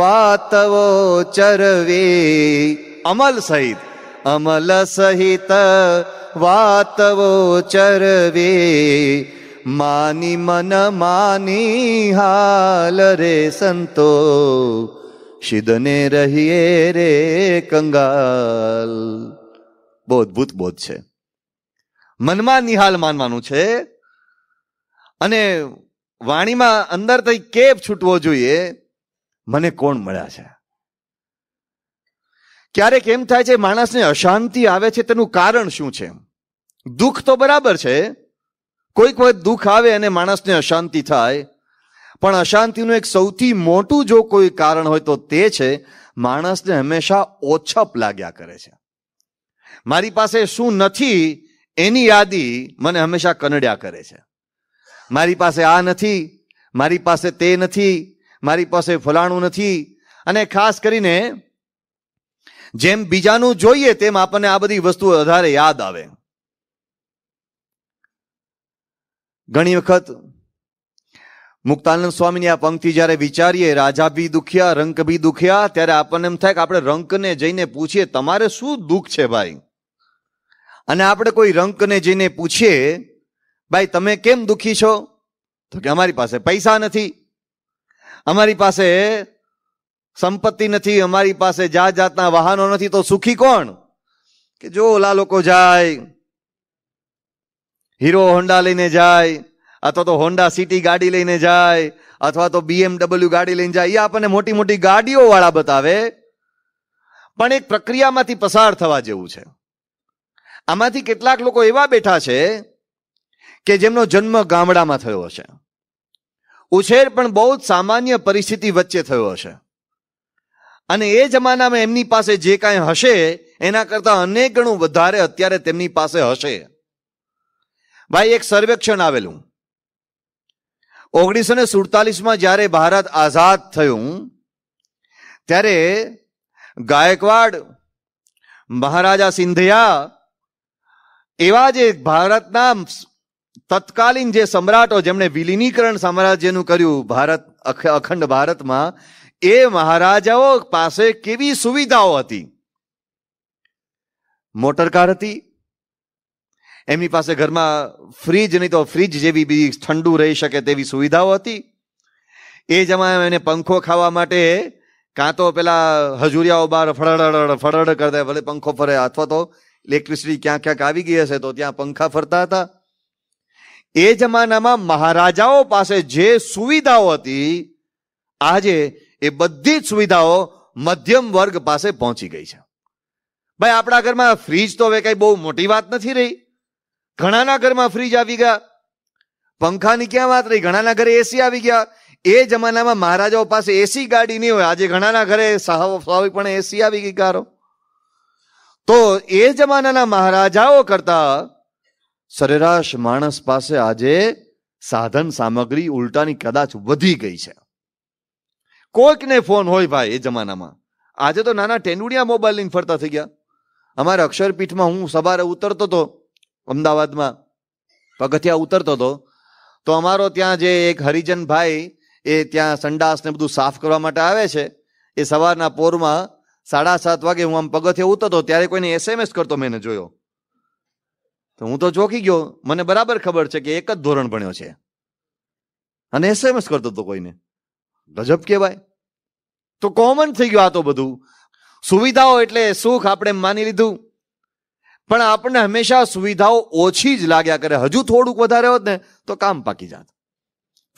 વાતવો ચરવે અમલ સહિત અમલ સહિત વાતવો ચરવે માની મન માની હાલ રે સંતો સિદ્ધને રહીએ રે કંગાલ બહુ અદભુત બોધ છે મનમાં નિહાલ માનવાનું છે અને વાણીમાં અંદર અંદરથી કેપ છૂટવો જોઈએ મને કોણ મળ્યા છે ક્યારેક એમ થાય છે માણસને અશાંતિ આવે છે તેનું કારણ શું છે દુઃખ તો બરાબર છે કોઈક વખત દુઃખ આવે અને માણસને અશાંતિ થાય પણ અશાંતિનું એક સૌથી મોટું જો કોઈ કારણ હોય તો તે છે માણસને હંમેશા ઓછપ લાગ્યા કરે છે મારી પાસે શું નથી એની યાદી મને હંમેશા કનડ્યા કરે છે મારી પાસે આ નથી મારી પાસે તે નથી મારી પાસે ફલાણું નથી અને ખાસ કરીને જેમ બીજાનું જોઈએ તેમ આપણને આ બધી વસ્તુઓ વધારે યાદ આવે ઘણી વખત મુક્તાનંદ સ્વામીની આ પંક્તિ જ્યારે વિચારીએ રાજા બી દુખ્યા રંક બી દુખ્યા ત્યારે આપણને એમ થાય કે આપણે રંકને જઈને પૂછીએ તમારે શું દુઃખ છે ભાઈ અને આપણે કોઈ રંકને જઈને પૂછીએ ભાઈ તમે કેમ દુઃખી છો તો કે અમારી પાસે પૈસા નથી અમારી પાસે સંપત્તિ નથી અમારી પાસે જાત જાતના વાહનો નથી તો સુખી કોણ કે જો ઓલા લોકો જાય હીરો હોન્ડા લઈને જાય અથવા તો હોન્ડા સિટી ગાડી લઈને જાય અથવા તો બીએમડબલ્યુ ગાડી લઈને જાય એ આપણને મોટી મોટી ગાડીઓ વાળા બતાવે પણ એક પ્રક્રિયામાંથી પસાર થવા જેવું છે આમાંથી કેટલાક લોકો એવા બેઠા છે કે જેમનો જન્મ ગામડામાં થયો હશે ઉછેર પણ બહુ જ સામાન્ય પરિસ્થિતિ વચ્ચે થયો હશે અને એ જમાનામાં એમની પાસે જે કાંઈ હશે એના કરતાં અનેક ગણું વધારે અત્યારે તેમની પાસે હશે ભાઈ એક સર્વેક્ષણ આવેલું ઓગણીસો ને સુડતાલીસમાં જ્યારે ભારત આઝાદ થયું ત્યારે ગાયકવાડ મહારાજા સિંધિયા એવા જે ભારતના તત્કાલીન જે સમ્રાટો જેમણે વિલીનીકરણ સામ્રાજ્યનું કર્યું ભારત અખંડ ભારતમાં એ મહારાજાઓ પાસે કેવી સુવિધાઓ હતી મોટર કાર હતી એમની પાસે ઘરમાં ફ્રીજ નહીં તો ફ્રીજ જેવી બીજી ઠંડુ રહી શકે તેવી સુવિધાઓ હતી એ જમાના એને પંખો ખાવા માટે કાં તો પેલા હજુરિયાઓ બહાર ફળડ ફળડ કરતા ભલે પંખો ફરે અથવા તો ઇલેક્ટ્રિસિટી ક્યાં ક્યાંક આવી ગઈ હશે તો ત્યાં પંખા ફરતા હતા એ જમાનામાં મહારાજાઓ પાસે જે સુવિધાઓ હતી આજે એ બધી જ સુવિધાઓ મધ્યમ વર્ગ પાસે પહોંચી ગઈ છે ભાઈ આપણા ઘરમાં ફ્રીજ તો હવે કઈ બહુ મોટી વાત નથી રહી ઘણાના ઘરમાં ફ્રીજ આવી ગયા પંખાની ક્યાં વાત રહી ઘણાના ઘરે એસી આવી ગયા એ જમાનામાં મહારાજાઓ પાસે એસી ગાડી નહીં હોય આજે ઘણાના ઘરે સ્વાભાવિકપણે એસી આવી ગઈ કારો તો એ જમાનાના મહારાજાઓ કરતા સરેરાશ માણસ પાસે આજે સાધન સામગ્રી ઉલટાની કદાચ વધી ગઈ છે કોઈકને ફોન હોય ભાઈ એ જમાનામાં આજે તો નાના ટેન્ડુડિયા મોબાઈલ લઈને ફરતા થઈ ગયા અમારા અક્ષરપીઠમાં હું સવારે ઉતરતો હતો અમદાવાદમાં પગથિયા ઉતરતો હતો તો અમારો ત્યાં જે એક હરિજન ભાઈ એ ત્યાં સંડાસ ને બધું સાફ કરવા માટે આવે છે એ સવારના પોરમાં સાડા સાત વાગે હું આમ પગથિયા ઉતરતો ત્યારે કોઈને એસએમએસ કરતો મેં જોયો તો હું તો ચોકી ગયો મને બરાબર ખબર છે કે એક જ ધોરણ ભણ્યો છે અને એસએમએસ કરતો હતો કોઈને ગજબ કહેવાય તો કોમન થઈ ગયો આ તો બધું સુવિધાઓ એટલે સુખ આપણે માની લીધું પણ આપણને હંમેશા સુવિધાઓ ઓછી જ લાગ્યા કરે હજુ થોડુંક વધારે હોત ને તો કામ પાકી જાત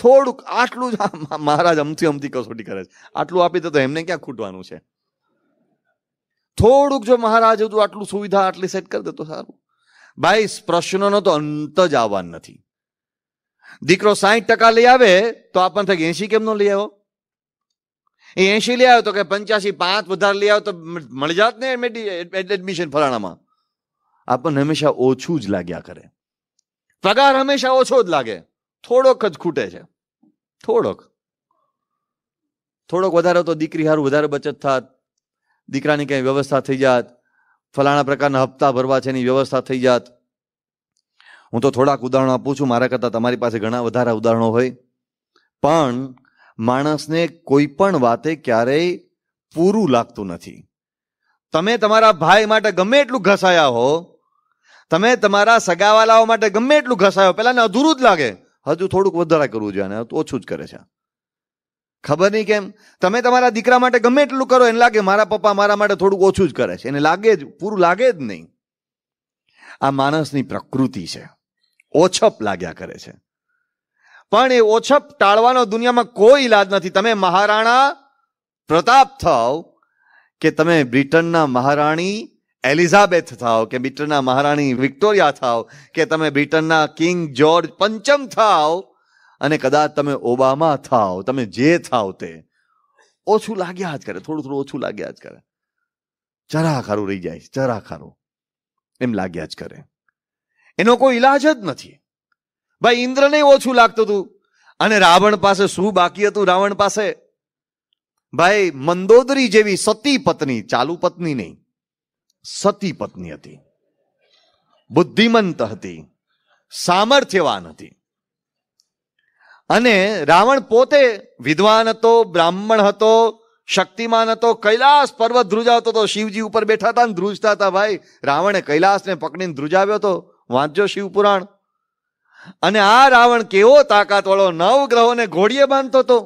થોડુંક આટલું જ મહારાજ અમથી અમથી કસોટી કરે છે આટલું આપી દે તો એમને ક્યાં ખૂટવાનું છે થોડુંક જો મહારાજ હતું આટલું સુવિધા આટલી સેટ કરી દે તો સારું ભાઈ પ્રશ્નનો તો અંત જ આવવાનો નથી દીકરો સાહીઠ ટકા લઈ આવે તો આપણને થાય એસી કેમ નો લઈ આવ્યો એ એસી લઈ આવ્યો તો કે પંચ્યાસી પાંચ વધારે લઈ આવ્યો તો મળી જાત ને એડમિશન ફલાણામાં આપણને હંમેશા ઓછું જ લાગ્યા કરે પગાર હંમેશા ઓછો જ લાગે થોડોક જ ખૂટે છે થોડોક થોડોક વધારે તો દીકરી સારું વધારે બચત થાત દીકરાની કંઈ વ્યવસ્થા થઈ જાત ફલાણા પ્રકારના હપ્તા ભરવા છે એની વ્યવસ્થા થઈ જાત હું તો થોડાક ઉદાહરણો આપું છું મારા કરતાં તમારી પાસે ઘણા વધારે ઉદાહરણો હોય પણ માણસને કોઈ પણ વાતે ક્યારેય પૂરું લાગતું નથી તમે તમારા ભાઈ માટે ગમે એટલું ઘસાયા હો તમે તમારા સગાવાલાઓ માટે ગમે એટલું ઘસાયો પહેલાં અધૂરું જ લાગે હજુ થોડુંક વધારે કરવું જોઈએ અને ઓછું જ કરે છે ખબર નહીં કેમ તમે તમારા દીકરા માટે ગમે એટલું કરો એને લાગે મારા પપ્પા મારા માટે થોડુંક ઓછું જ કરે છે એને લાગે જ પૂરું લાગે જ નહીં આ માણસની પ્રકૃતિ છે ઓછપ લાગ્યા કરે છે પણ એ ઓછપ ટાળવાનો દુનિયામાં કોઈ ઈલાજ નથી તમે મહારાણા પ્રતાપ થાવ કે તમે બ્રિટનના મહારાણી એલિઝાબેથ થાવ કે બ્રિટનના મહારાણી વિક્ટોરિયા થાવ કે તમે બ્રિટનના કિંગ જ્યોર્જ પંચમ થાવ અને કદાચ તમે ઓબામા થાવ તમે જે થાવ તે ઓછું લાગ્યા જ કરે થોડું થોડું ઓછું લાગ્યા જ કરે જરા ખારું રહી જાય જરા ખારું એમ લાગ્યા જ કરે એનો કોઈ ઈલાજ જ નથી ભાઈ ઇન્દ્રને ઓછું લાગતું હતું અને રાવણ પાસે શું બાકી હતું રાવણ પાસે ભાઈ મંદોદરી જેવી સતી પત્ની ચાલુ પત્ની નહીં સતી પત્ની હતી બુદ્ધિમંત હતી સામર્થ્યવાન હતી અને રાવણ પોતે વિદ્વાન હતો બ્રાહ્મણ હતો શક્તિમાન હતો કૈલાસ પર્વત ધ્રુજાવતો હતો શિવજી ઉપર બેઠા હતા ને ધ્રુજતા હતા ભાઈ રાવણે કૈલાસને પકડીને ધ્રુજાવ્યો હતો વાંચજો શિવપુરાણ અને આ રાવણ કેવો તાકાત વાળો નવ ગ્રહોને ઘોડીએ બાંધતો હતો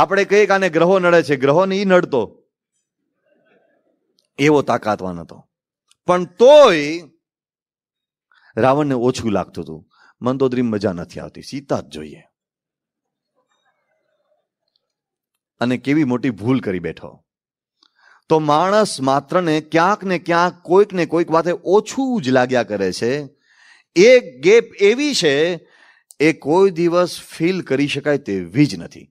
આપણે કહીએ કે આને ગ્રહો નડે છે ગ્રહોને એ નડતો એવો તાકાતવાન હતો પણ તોય રાવણને ઓછું લાગતું હતું મંદોદરી મજા નથી આવતી સીતા જ જોઈએ અને કેવી મોટી ભૂલ કરી બેઠો તો માણસ માત્રને ક્યાંક ને ક્યાંક કોઈક ને કોઈક વાતે ઓછું જ લાગ્યા કરે છે એક ગેપ એવી છે એ કોઈ દિવસ ફીલ કરી શકાય તેવી જ નથી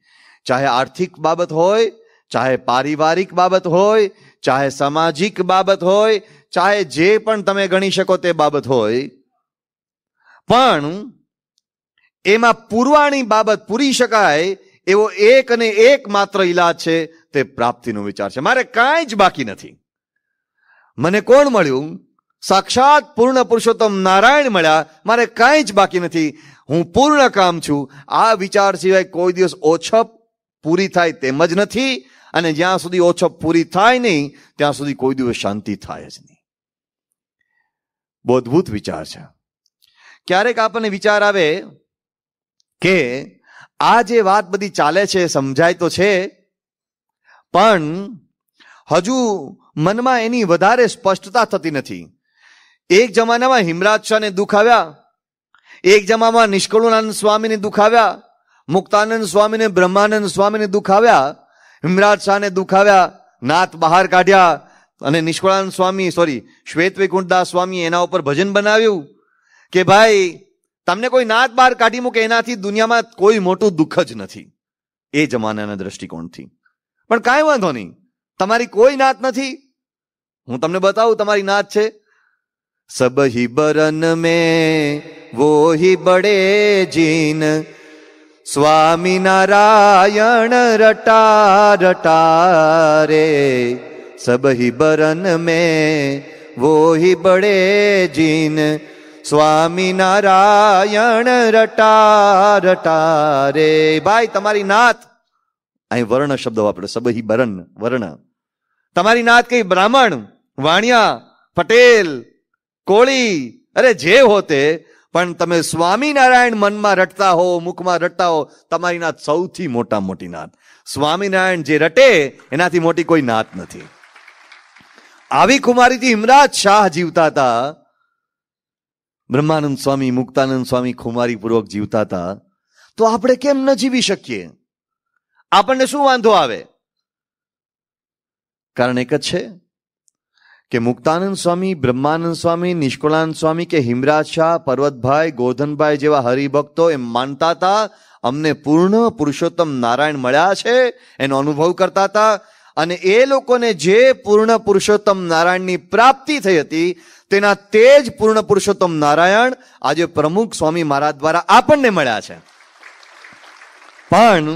ચાહે આર્થિક બાબત હોય ચાહે પારિવારિક બાબત હોય ચાહે સામાજિક બાબત હોય ચાહે જે પણ તમે ગણી શકો તે બાબત હોય પણ એમાં પુરવાણી બાબત પૂરી શકાય એવો એક અને એક માત્ર ઈલાજ છે તે પ્રાપ્તિનો વિચાર છે મારે કાંઈ જ બાકી નથી મને કોણ મળ્યું સાક્ષાત પૂર્ણ પુરુષોત્તમ નારાયણ મળ્યા મારે કાંઈ જ બાકી નથી હું પૂર્ણ કામ છું આ વિચાર સિવાય કોઈ દિવસ ઓછપ પૂરી થાય તેમ જ નથી અને જ્યાં સુધી ઓછો પૂરી થાય નહીં ત્યાં સુધી કોઈ દિવસ શાંતિ થાય જ નહીં બહુ અદભુત વિચાર છે ક્યારેક આપણને વિચાર આવે કે આ જે વાત બધી ચાલે છે સમજાય તો છે પણ હજુ મનમાં એની વધારે સ્પષ્ટતા થતી નથી એક જમાનામાં હિમરાજ શાહને દુઃખ આવ્યા એક જમામાં નિષ્કળુનાંદ સ્વામીને દુઃખ આવ્યા મુક્તાનંદ સ્વામીને બ્રહ્માનંદ સ્વામીને દુઃખ આવ્યા હિમરાજ શાહને દુખાવ્યા નાથ બહાર કાઢ્યા અને નિષ્કળાનંદ સ્વામી સોરી શ્વેત વૈકુંઠદાસ સ્વામી એના ઉપર ભજન બનાવ્યું કે ભાઈ તમને કોઈ નાથ બહાર કાઢી મૂકે એનાથી દુનિયામાં કોઈ મોટું દુઃખ જ નથી એ જમાનાના દ્રષ્ટિકોણથી પણ કાંઈ વાંધો નહીં તમારી કોઈ નાત નથી હું તમને બતાવું તમારી નાત છે સબહી બરન મેં वो ही बड़े સ્વામિનારાયણ રટા રટા રે સબહી બરન મેં વોહી બડે જીન સ્વામિનારાયણ રટા રટા રે ભાઈ તમારી નાથ અહીં વર્ણ શબ્દ વાપર્યો સબહી બરન વર્ણ તમારી નાથ કઈ બ્રાહ્મણ વાણિયા પટેલ કોળી અરે જે હોતે પણ તમે સ્વામિનારાયણ મનમાં રટતા હો મુખમાં રટતા હો તમારી નાત સૌથી મોટા મોટી નાત સ્વામિનારાયણ જે રટે એનાથી મોટી કોઈ નાત નથી આવી કુમારીથી ઇમરાજ શાહ જીવતા હતા બ્રહ્માનંદ સ્વામી મુક્તાનંદ સ્વામી ખુમારીપૂર્વક જીવતા હતા તો આપણે કેમ ન જીવી શકીએ આપણને શું વાંધો આવે કારણ એક જ છે કે મુક્તાનંદ સ્વામી બ્રહ્માનંદ સ્વામી નિષ્કુળાનંદ સ્વામી કે હિમરાજ શાહ પર્વતભાઈ ગોધનભાઈ જેવા હરિભક્તો એમ માનતા હતા અમને પૂર્ણ પુરુષોત્તમ નારાયણ મળ્યા છે એનો અનુભવ કરતા હતા અને એ લોકોને જે પૂર્ણ પુરુષોત્તમ નારાયણની પ્રાપ્તિ થઈ હતી તેના તે જ પૂર્ણ પુરુષોત્તમ નારાયણ આજે પ્રમુખ સ્વામી મહારાજ દ્વારા આપણને મળ્યા છે પણ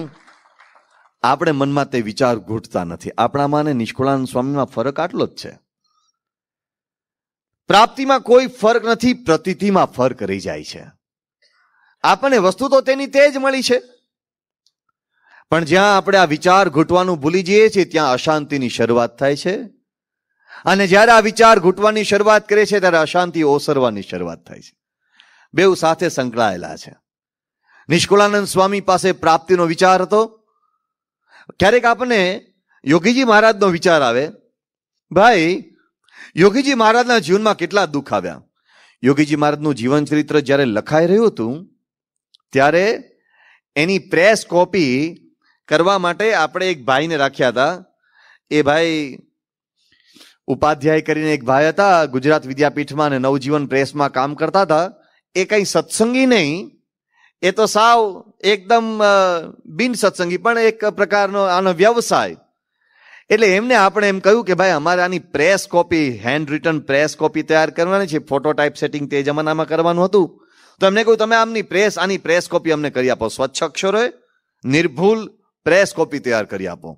આપણે મનમાં તે વિચાર ઘૂંટતા નથી આપણામાં અને નિષ્કુળાનંદ સ્વામીમાં ફરક આટલો જ છે પ્રાપ્તિમાં કોઈ ફર્ક નથી પ્રતિથિમાં ફર્ક રહી જાય છે આપણને વસ્તુ તો તેની તે જ મળી છે પણ જ્યાં આપણે આ વિચાર ઘૂંટવાનું ભૂલી જઈએ છીએ ત્યાં અશાંતિની શરૂઆત થાય છે અને જ્યારે આ વિચાર ઘૂંટવાની શરૂઆત કરે છે ત્યારે અશાંતિ ઓસરવાની શરૂઆત થાય છે બેઉ સાથે સંકળાયેલા છે નિષ્કુળાનંદ સ્વામી પાસે પ્રાપ્તિનો વિચાર હતો ક્યારેક આપણને યોગીજી મહારાજનો વિચાર આવે ભાઈ યોગીજી મહારાજના જીવનમાં કેટલા દુઃખ આવ્યા યોગીજી મહારાજનું જીવન ચરિત્ર જ્યારે લખાઈ રહ્યું હતું ત્યારે એની પ્રેસ કોપી કરવા માટે આપણે એક ભાઈને રાખ્યા હતા એ ભાઈ ઉપાધ્યાય કરીને એક ભાઈ હતા ગુજરાત વિદ્યાપીઠમાં અને નવજીવન પ્રેસમાં કામ કરતા હતા એ કંઈ સત્સંગી નહીં એ તો સાવ એકદમ બિન સત્સંગી પણ એક પ્રકારનો આનો વ્યવસાય એટલે એમને આપણે એમ કહ્યું કે ભાઈ અમારે આની press copy handwritten press copy તૈયાર કરવાની છે ફોટો ટાઈપ સેટિંગ તે જમાનામાં કરવાનું હતું તો એમને કહ્યું તમે આમની પ્રેસ આની પ્રેસ કોપી અમને કરી આપો સ્વચ્છ અક્ષરોએ નિર્ભૂલ પ્રેસ કોપી તૈયાર કરી આપો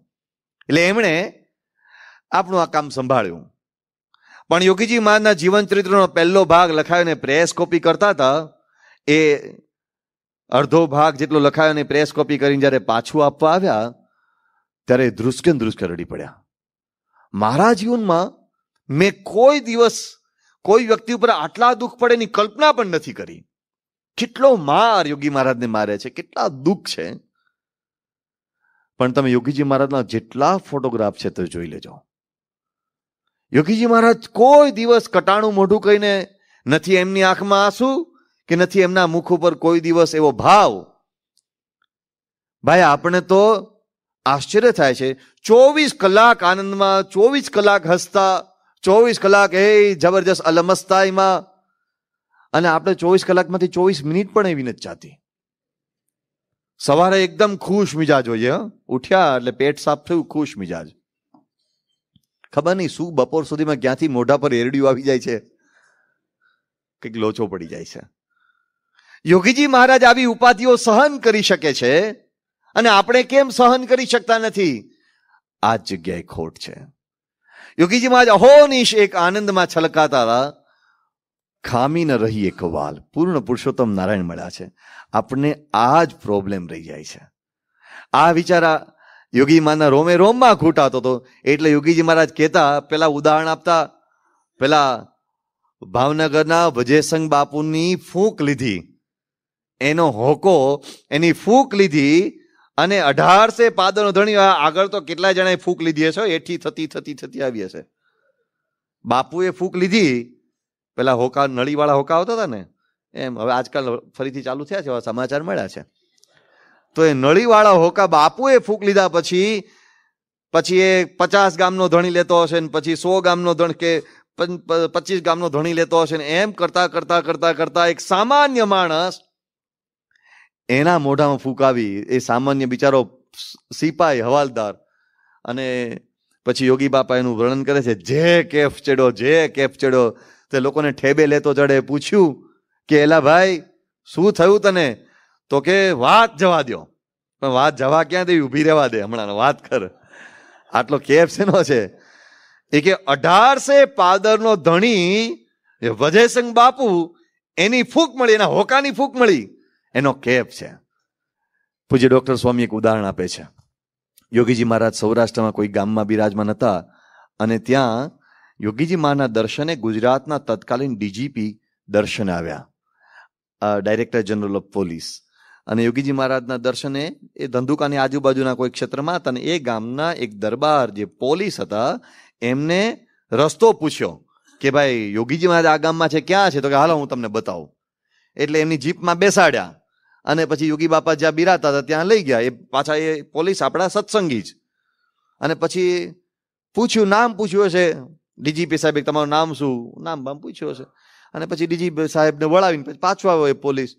એટલે એમણે આપણું આ કામ સંભાળ્યું પણ યોગીજી મહારાજના જીવન ચરિત્રનો પહેલો ભાગ લખાયો ને પ્રેસ કોપી કરતા હતા એ અડધો ભાગ જેટલો લખાયો અને પ્રેસ કોપી કરીને જ્યારે પાછું આપવા આવ્યા ત્યારે ધ્રુસકે ધ્રુસકે રડી પડ્યા મારા જીવનમાં મેં કોઈ દિવસ કોઈ વ્યક્તિ ઉપર આટલા દુઃખ પડે એની કલ્પના પણ નથી કરી કેટલો માર યોગી મહારાજને મારે છે કેટલા દુઃખ છે પણ તમે યોગીજી મહારાજના જેટલા ફોટોગ્રાફ છે તે જોઈ લેજો યોગીજી મહારાજ કોઈ દિવસ કટાણું મોઢું કહીને નથી એમની આંખમાં આંસુ કે નથી એમના મુખ ઉપર કોઈ દિવસ એવો ભાવ ભાઈ આપણે તો આશ્ચર્ય થાય છે ચોવીસ કલાક આનંદમાં ચોવીસ કલાક હસતા ચોવીસ કલાક એ જબરજસ્ત અલમસ્તાઈમાં અને આપણે ચોવીસ કલાકમાંથી ચોવીસ મિનિટ પણ એવી નથી જાતી સવારે એકદમ ખુશ મિજાજ હોઈએ ઉઠ્યા એટલે પેટ સાફ થયું ખુશ મિજાજ ખબર નહીં શું બપોર સુધીમાં ક્યાંથી મોઢા પર એરડ્યું આવી જાય છે કંઈક લોચો પડી જાય છે યોગીજી મહારાજ આવી ઉપાધિઓ સહન કરી શકે છે અને આપણે કેમ સહન કરી શકતા નથી આ જગ્યાએ ખોટ છે યોગીજી મહારાજ અહોનિશ એક આનંદમાં છલકાતા હતા ખામી ન રહી એક વાલ પૂર્ણ પુરુષોત્તમ નારાયણ મળ્યા છે આપણને આ જ પ્રોબ્લેમ રહી જાય છે આ વિચારા યોગી માના રોમે રોમમાં ઘૂંટાતો હતો એટલે યોગીજી મહારાજ કહેતા પેલા ઉદાહરણ આપતા પેલા ભાવનગરના ભજેસંગ બાપુની ફૂંક લીધી એનો હોકો એની ફૂંક લીધી અને અઢારસે પાદરનો ધણી આગળ તો કેટલા જણાએ ફૂક લીધી હશે એઠી થતી થતી થતી આવી હશે બાપુએ ફૂક લીધી પેલા હોકા નળીવાળા હોકા આવતા હતા ને એમ હવે આજકાલ ફરીથી ચાલુ થયા છે સમાચાર મળ્યા છે તો એ નળીવાળા હોકા બાપુએ ફૂક લીધા પછી પછી એ પચાસ ગામનો ધણી લેતો હશે ને પછી સો ગામનો ધણ કે પચીસ ગામનો ધણી લેતો હશે ને એમ કરતા કરતા કરતા કરતા એક સામાન્ય માણસ એના મોઢામાં ફૂંકાવી એ સામાન્ય બિચારો સિપાઈ હવાલદાર અને પછી યોગી બાપા એનું વર્ણન કરે છે જે કેફ ચડ્યો જે કેફ ચડ્યો તે લોકોને ઠેબે લેતો ચડે પૂછ્યું કે એલા ભાઈ શું થયું તને તો કે વાત જવા દો પણ વાત જવા ક્યાં દેવી ઊભી રહેવા દે હમણાં વાત કર આટલો કેફ શેનો છે એ કે અઢારસે પાદરનો ધણી વજયસંગ બાપુ એની ફૂંક મળી એના હોકાની ફૂંક મળી એનો કેપ છે પૂજ્ય ડૉક્ટર સ્વામી એક ઉદાહરણ આપે છે યોગીજી મહારાજ સૌરાષ્ટ્રમાં કોઈ ગામમાં બિરાજમાન હતા અને ત્યાં યોગીજી માના દર્શને ગુજરાતના તત્કાલીન ડીજીપી દર્શને આવ્યા ડાયરેક્ટર જનરલ ઓફ પોલીસ અને યોગીજી મહારાજના દર્શને એ ધંધુકાની આજુબાજુના કોઈ ક્ષેત્રમાં હતા અને એ ગામના એક દરબાર જે પોલીસ હતા એમને રસ્તો પૂછ્યો કે ભાઈ યોગીજી મહારાજ આ ગામમાં છે ક્યાં છે તો કે હાલો હું તમને બતાવું એટલે એમની જીપમાં બેસાડ્યા અને પછી યોગી બાપા જ્યાં બિરાતા હતા ત્યાં લઈ ગયા એ પાછા એ પોલીસ આપણા સત્સંગી જ અને પછી પૂછ્યું નામ પૂછ્યું હશે ડીજીપી સાહેબ તમારું નામ શું નામ બામ પૂછ્યું હશે અને પછી ડીજીપી સાહેબને વળાવીને પછી પાછો આવ્યો એ પોલીસ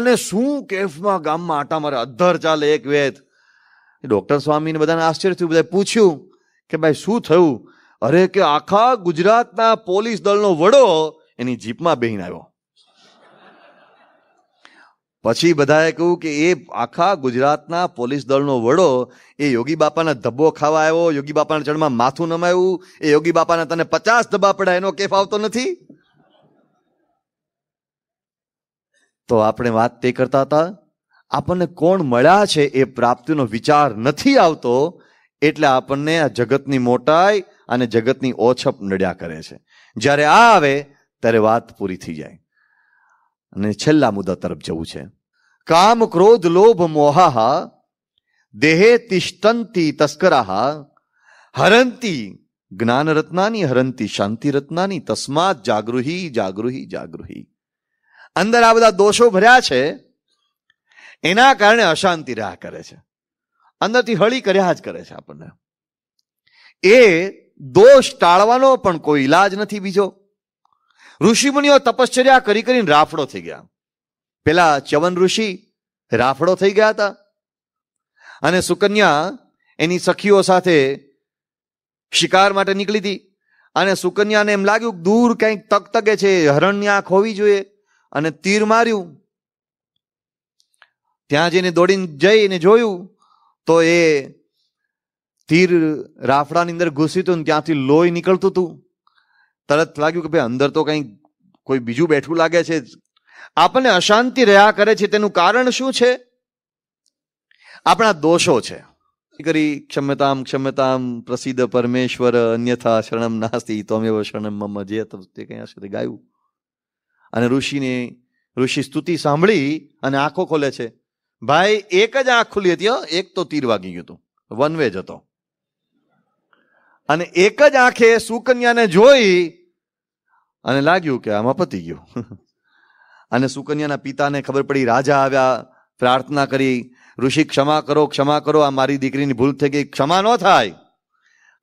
અને શું કેફમાં ગામમાં આટા મારે અધર ચાલે એક વેત ડૉક્ટર સ્વામીને બધાને આશ્ચર્ય થયું બધા પૂછ્યું કે ભાઈ શું થયું અરે કે આખા ગુજરાતના પોલીસ દળનો વડો એની જીપમાં બેહીને આવ્યો પછી બધાએ કહ્યું કે એ આખા ગુજરાતના પોલીસ દળનો વડો એ યોગી બાપાના ધબ્બો ખાવા આવ્યો યોગી બાપાના ચણમાં માથું નમાયું એ યોગી બાપાના તને પચાસ ધબ્બા પડ્યા એનો કેફ આવતો નથી તો આપણે વાત તે કરતા હતા આપણને કોણ મળ્યા છે એ પ્રાપ્તિનો વિચાર નથી આવતો એટલે આપણને આ જગતની મોટાઈ અને જગતની ઓછપ નડ્યા કરે છે જ્યારે આ આવે ત્યારે વાત પૂરી થઈ જાય અને છેલ્લા મુદ્દા તરફ જવું છે કામ ક્રોધ લોભ મોહાહ દેહે તિષ્ટંતી તસ્કરાહ હરંતી જ્ઞાન રત્નાની હરંતી શાંતિ રત્નાની તસ્માત જાગૃહી જાગૃહી જાગૃહી અંદર આ બધા દોષો ભર્યા છે એના કારણે અશાંતિ રહ્યા કરે છે અંદરથી હળી કર્યા જ કરે છે આપણને એ દોષ ટાળવાનો પણ કોઈ ઈલાજ નથી બીજો ઋષિમુનિઓ તપશ્ચર્યા કરી કરીને રાફડો થઈ ગયા પેલા ચવન ઋષિ રાફડો થઈ ગયા હતા અને સુકન્યા એની સખીઓ સાથે શિકાર માટે નીકળી હતી અને સુકન્યાને એમ લાગ્યું દૂર કંઈક તક તકે છે હરણની આંખ હોવી જોઈએ અને તીર માર્યું ત્યાં જઈને દોડીને જઈ જઈને જોયું તો એ તીર રાફડાની અંદર ઘૂસ્યું હતું ત્યાંથી લોહી નીકળતું હતું તરત લાગ્યું કે ભાઈ અંદર તો કંઈ કોઈ બીજું બેઠું લાગે છે આપણને અશાંતિ રહ્યા કરે છે તેનું કારણ શું છે આપણા દોષો છે કરી ક્ષમ્યતામ ક્ષમ્યતામ પ્રસિદ્ધ પરમેશ્વર અન્યથા શરણમ નાસ્તી તમે શરણમ મમ જે તે કંઈ સુધી ગાયું અને ઋષિને ઋષિ સ્તુતિ સાંભળી અને આંખો ખોલે છે ભાઈ એક જ આંખ ખુલી હતી એક તો તીર વાગી ગયું હતું વન વે જ હતો અને એક જ આંખે સુકન્યાને જોઈ અને લાગ્યું કે આમાં પતી ગયું અને સુકન્યાના પિતાને ખબર પડી રાજા આવ્યા પ્રાર્થના કરી ઋષિ ક્ષમા કરો ક્ષમા કરો આ મારી દીકરીની ભૂલ થઈ ગઈ ક્ષમા ન થાય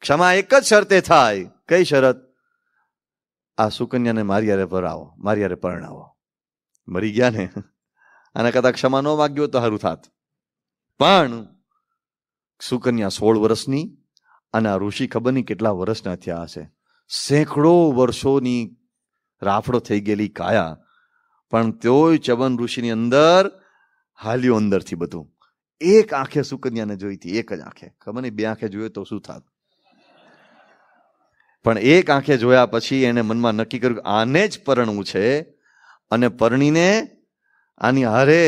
ક્ષમા એક જ શરતે થાય કઈ શરત આ સુકન્યાને મારી યારે ભરાવો મારી યારે પરણાવો મરી ગયા ને આના કદાચ ક્ષમા ન માગ્યો તો સારું થાત પણ સુકન્યા સોળ વર્ષની અને આ ઋષિ ખબર નહીં કેટલા વર્ષના થયા હશે સેંકડો વર્ષોની રાફડો થઈ ગયેલી કાયા પણ તોય ચવન ઋષિની અંદર હાલ્યો અંદરથી બધું એક આંખે સુકન્યાને જોઈ હતી એક જ આંખે ખબર નહીં બે આંખે જોયો તો શું થાત પણ એક આંખે જોયા પછી એને મનમાં નક્કી કર્યું આને જ પરણવું છે અને પરણીને આની હારે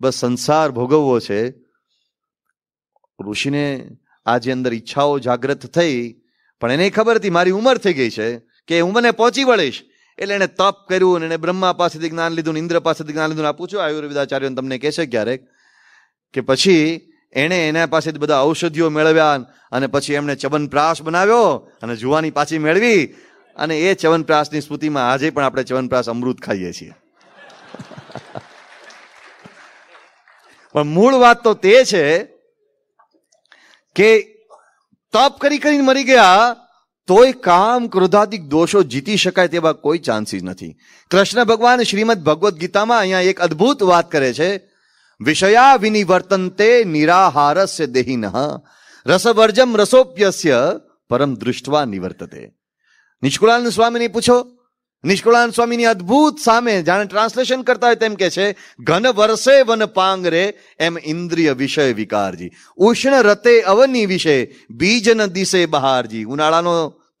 બસ સંસાર ભોગવવો છે ઋષિને આજે અંદર ઈચ્છાઓ જાગ્રત થઈ પણ એને ખબર હતી મારી ઉંમર થઈ ગઈ છે કે હું મને પહોંચી વળીશ એટલે એણે તપ કર્યું અને બ્રહ્મા પાસેથી જ્ઞાન લીધું ઇન્દ્ર પાસેથી જ્ઞાન લીધું આ પૂછો આયુર્વેદાચાર્યને તમને કહેશે ક્યારેક કે પછી એણે એના પાસેથી બધા ઔષધિઓ મેળવ્યા અને પછી એમણે ચવનપ્રાસ બનાવ્યો અને જુવાની પાછી મેળવી અને એ ચવનપ્રાસની સ્મૃતિમાં આજે પણ આપણે ચવનપ્રાસ અમૃત ખાઈએ છીએ પણ મૂળ વાત તો તે છે કે તપ કરી કરીને મરી ગયા તોય કામ ક્રોધાદિક દોષો જીતી શકાય તેવા કોઈ ચાન્સીસ નથી કૃષ્ણ ભગવાન શ્રીમદ ભગવદ્ ગીતામાં અહીંયા એક અદ્ભુત વાત કરે છે વિષયા વિનિવર્તનતે નિરાહારસ્ય દેહિન રસવર્જમ રસોપ્યસ્ય પરમ દૃષ્ટવા નિવર્તતે નિષ્કુળાનંદ સ્વામીને પૂછો નિષ્કુળાન સ્વામીની અદ્ભુત સામે જાણે ટ્રાન્સલેશન કરતા હોય તેમ કે છે ઘન વર્ષે વન પાંગ રે એમ ઇન્દ્રિય વિષય વિકારજી ઉષ્ણ રતે અવની વિષય બીજન દિશે બહારજી ઉનાળાનો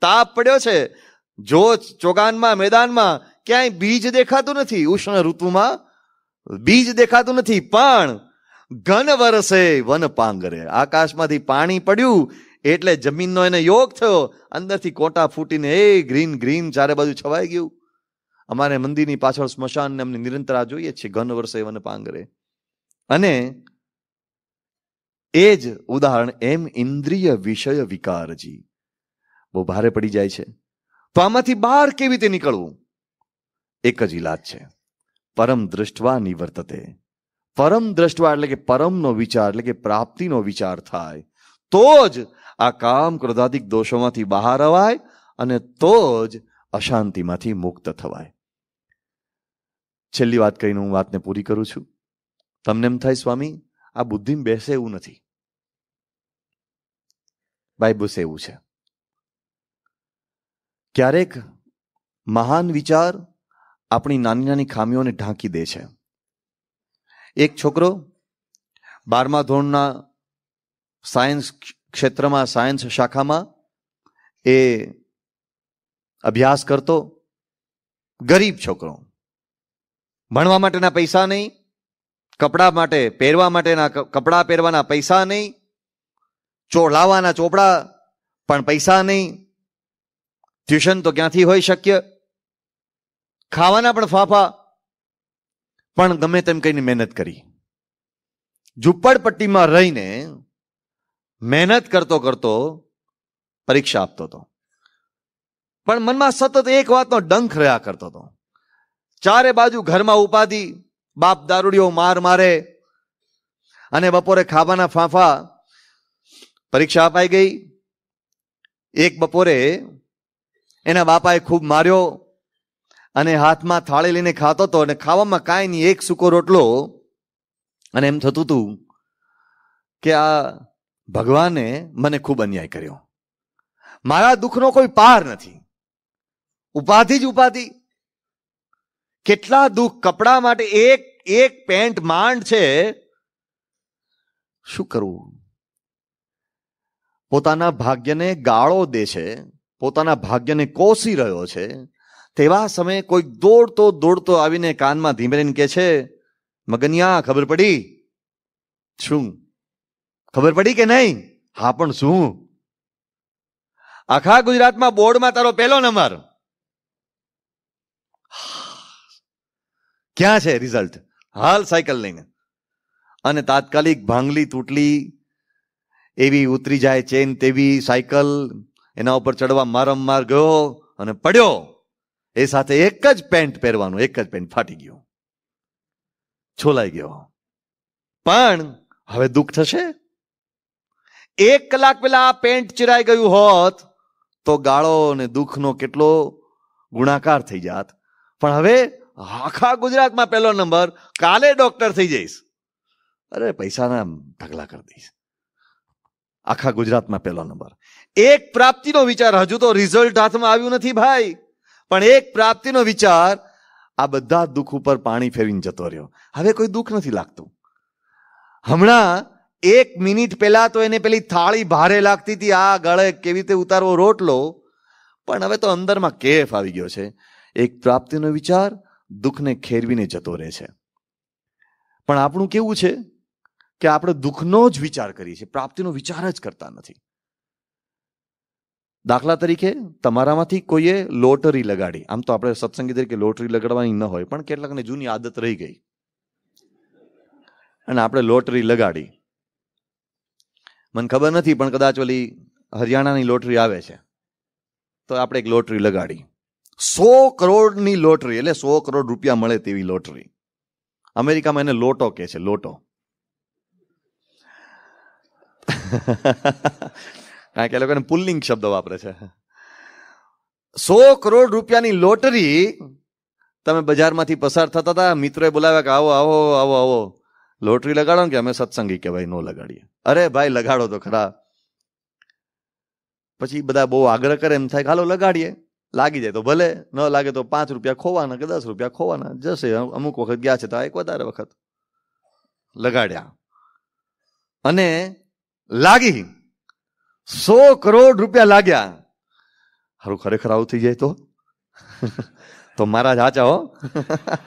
તાપ પડ્યો છે જો ચોગાનમાં મેદાનમાં ક્યાંય બીજ દેખાતું નથી ઉષ્ણ ઋતુમાં બીજ દેખાતું નથી પણ ઘન વરસે વન પાંગરે આકાશમાંથી પાણી પડ્યું એટલે જમીનનો એને યોગ થયો અંદરથી કોટા ફૂટીને એ ગ્રીન ગ્રીન ચારે બાજુ છવાઈ ગયું અમારે મંદિરની પાછળ સ્મશાનને અમને નિરંતર આ જોઈએ છીએ ઘન વર્ષે વન પાંગરે અને એ જ ઉદાહરણ એમ ઇન્દ્રિય વિષય વિકારજી બહુ ભારે પડી જાય છે તો આમાંથી બહાર કેવી રીતે નીકળવું એક જ ઇલાજ છે પરમ દ્રષ્ટવા નિવર્તતે પરમ દ્રષ્ટવા એટલે કે પરમનો વિચાર એટલે કે પ્રાપ્તિનો વિચાર થાય તો જ આ કામ ક્રોધાધિક દોષોમાંથી બહાર અવાય અને તો જ અશાંતિમાંથી મુક્ત થવાય છેલ્લી વાત કહીને હું વાતને પૂરી કરું છું તમને એમ થાય સ્વામી આ બુદ્ધિ બેસે એવું નથી બસ એવું છે ક્યારેક મહાન વિચાર આપણી નાની નાની ખામીઓને ઢાંકી દે છે એક છોકરો બારમા ધોરણના સાયન્સ ક્ષેત્રમાં સાયન્સ શાખામાં એ અભ્યાસ કરતો ગરીબ છોકરો ભણવા માટેના પૈસા નહીં કપડાં માટે પહેરવા માટેના કપડાં પહેરવાના પૈસા નહીં ચોળાવાના ચોપડા પણ પૈસા નહીં ટ્યુશન તો ક્યાંથી હોઈ શક્ય ખાવાના પણ ફાફા પણ ગમે તેમ કહીને મહેનત કરી ઝુંપડપટ્ટીમાં રહીને મહેનત કરતો કરતો પરીક્ષા આપતો હતો પણ મનમાં સતત એક વાતનો ડંખ રહ્યા કરતો હતો ચારે બાજુ ઘરમાં ઉપાધિ બાપ દારૂડીઓ માર મારે અને બપોરે ખાવાના ફાંફા પરીક્ષા અપાઈ ગઈ એક બપોરે એના બાપાએ ખૂબ માર્યો અને હાથમાં થાળી લઈને ખાતો હતો અને ખાવામાં કાંઈ નહીં એક સૂકો રોટલો અને એમ થતું હતું કે આ ભગવાને મને ખૂબ અન્યાય કર્યો મારા દુઃખનો કોઈ પાર નથી ઉપાધિ જ ઉપાધિ કેટલા દુઃખ કપડા માટે એક એક પેન્ટ માંડ છે શું કરવું પોતાના ભાગ્યને ગાળો દે છે પોતાના ભાગ્યને કોસી રહ્યો છે તેવા સમયે કોઈ દોડતો દોડતો આવીને કાનમાં ધીમેરીને કે છે મગનિયા ખબર પડી શું ખબર પડી કે નહીં હા પણ શું આખા ગુજરાતમાં બોર્ડમાં તારો પહેલો નંબર ક્યાં છે રિઝલ્ટ હાલ સાયકલ લઈને અને તાત્કાલિક ભાંગલી તૂટલી એવી ઉતરી જાય ચેન તેવી સાયકલ એના ઉપર ચડવા મારમાર ગયો અને પડ્યો એ સાથે એક જ પેન્ટ પહેરવાનું એક જ પેન્ટ ફાટી ગયું છોલાઈ ગયો પણ હવે દુઃખ થશે એક કલાક પહેલા આ પેન્ટ ચિરાઈ ગયું હોત તો ગાળો અને દુઃખનો કેટલો ગુણાકાર થઈ જાત પણ હવે આખા ગુજરાતમાં પહેલો નંબર કાલે ડોક્ટર થઈ જઈશ અરે પૈસાના ઢગલા કરી દઈશ આખા ગુજરાતમાં પહેલો નંબર એક પ્રાપ્તિનો વિચાર હજુ તો રિઝલ્ટ હાથમાં આવ્યું નથી ભાઈ પણ એક પ્રાપ્તિનો વિચાર આ બધા દુઃખ ઉપર પાણી ફેરવીને જતો રહ્યો હવે કોઈ દુઃખ નથી લાગતું હમણાં એક મિનિટ પહેલાં તો એને પેલી થાળી ભારે લાગતી હતી આ ગળે કેવી રીતે ઉતારવો રોટલો પણ હવે તો અંદરમાં કેફ આવી ગયો છે એક પ્રાપ્તિનો વિચાર દુઃખને ખેરવીને જતો રહે છે પણ આપણું કેવું છે કે આપણે દુઃખનો જ વિચાર કરીએ છીએ પ્રાપ્તિનો વિચાર જ કરતા નથી દાખલા તરીકે તમારામાંથી કોઈએ લોટરી લગાડી આમ તો આપણે સત્સંગી તરીકે લોટરી લગાડવાની ન હોય પણ કેટલાકને જૂની આદત રહી ગઈ અને આપણે લોટરી લગાડી મને ખબર નથી પણ કદાચ ઓલી હરિયાણાની લોટરી આવે છે તો આપણે એક લોટરી લગાડી સો કરોડની લોટરી એટલે સો કરોડ રૂપિયા મળે તેવી લોટરી અમેરિકામાં એને લોટો કહે છે લોટો કારણ કે એ લોકોને પુલ્લિંગ શબ્દ વાપરે છે સો કરોડ રૂપિયાની લોટરી તમે બજારમાંથી પસાર થતા હતા મિત્રોએ બોલાવ્યા કે આવો આવો આવો આવો લોટરી લગાડો ને કે અમે સત્સંગી ભાઈ ન લગાડીએ અરે ભાઈ લગાડો તો ખરા પછી બધા બહુ આગ્રહ કરે એમ થાય હાલો લગાડીએ લાગી જાય તો ભલે ન લાગે તો પાંચ રૂપિયા ખોવાના કે દસ રૂપિયા ખોવાના જશે અમુક વખત ગયા છે તો એક વધારે વખત લગાડ્યા અને લાગી સો કરોડ રૂપિયા લાગ્યા હારું ખરેખર આવું થઈ જાય તો તો મહારાજ હાચા હો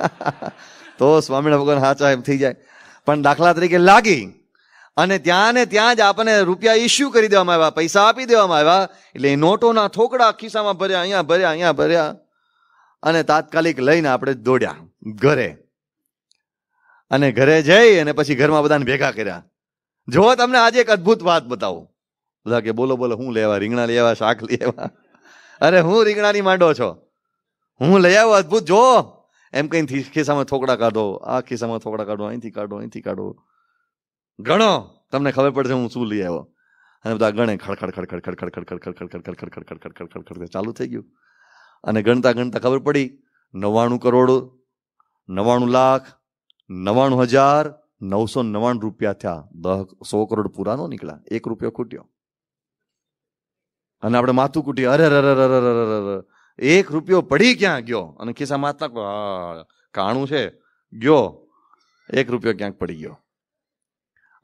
તો સ્વામિનારાયણ ભગવાન હાચા એમ થઈ જાય પણ દાખલા તરીકે લાગી અને ત્યાં ને ત્યાં જ આપણને રૂપિયા ઇસ્યુ કરી દેવામાં આવ્યા પૈસા આપી દેવામાં આવ્યા એટલે નોટોના થોકડા ખિસ્સામાં ભર્યા અહીંયા ભર્યા અહીંયા ભર્યા અને તાત્કાલિક લઈને આપણે દોડ્યા ઘરે અને ઘરે જઈ અને પછી ઘરમાં બધાને ભેગા કર્યા જો તમને આજે એક અદ્ભુત વાત બતાવું બધા કે બોલો બોલો હું લેવા રીંગણા લેવા શાક લેવા અરે હું રીંગણાની માંડો છો હું લઈ આવ્યો અદ્ભુત જો એમ કંઈ ખિસ્સામાં થોકડા કાઢો આ ખિસ્સામાં થોકડા કાઢો અહીંથી કાઢો અહીંથી કાઢો ગણો તમને ખબર પડશે હું શું લઈ આવ્યો અને બધા ગણે ખડખડ ખડખડ ખડખડ ખડખડ ખડખડ ખડખડ ખડખડ ખડખડ ખડખડ ખડખડ ચાલુ થઈ ગયું અને ગણતા ગણતા ખબર પડી નવ્વાણું કરોડ નવ્વાણું લાખ નવ્વાણું હજાર નવસો નવ્વાણું રૂપિયા થયા દહ સો કરોડ પુરાનો નીકળ્યા એક રૂપિયો ખૂટ્યો અને આપણે માથું કૂટી અરે અરે અરે અરે અરે એક રૂપિયો પડી ક્યાં ગયો અને ખિસ્સામાં હાથ નાખો કાણું છે ગયો એક રૂપિયો ક્યાંક પડી ગયો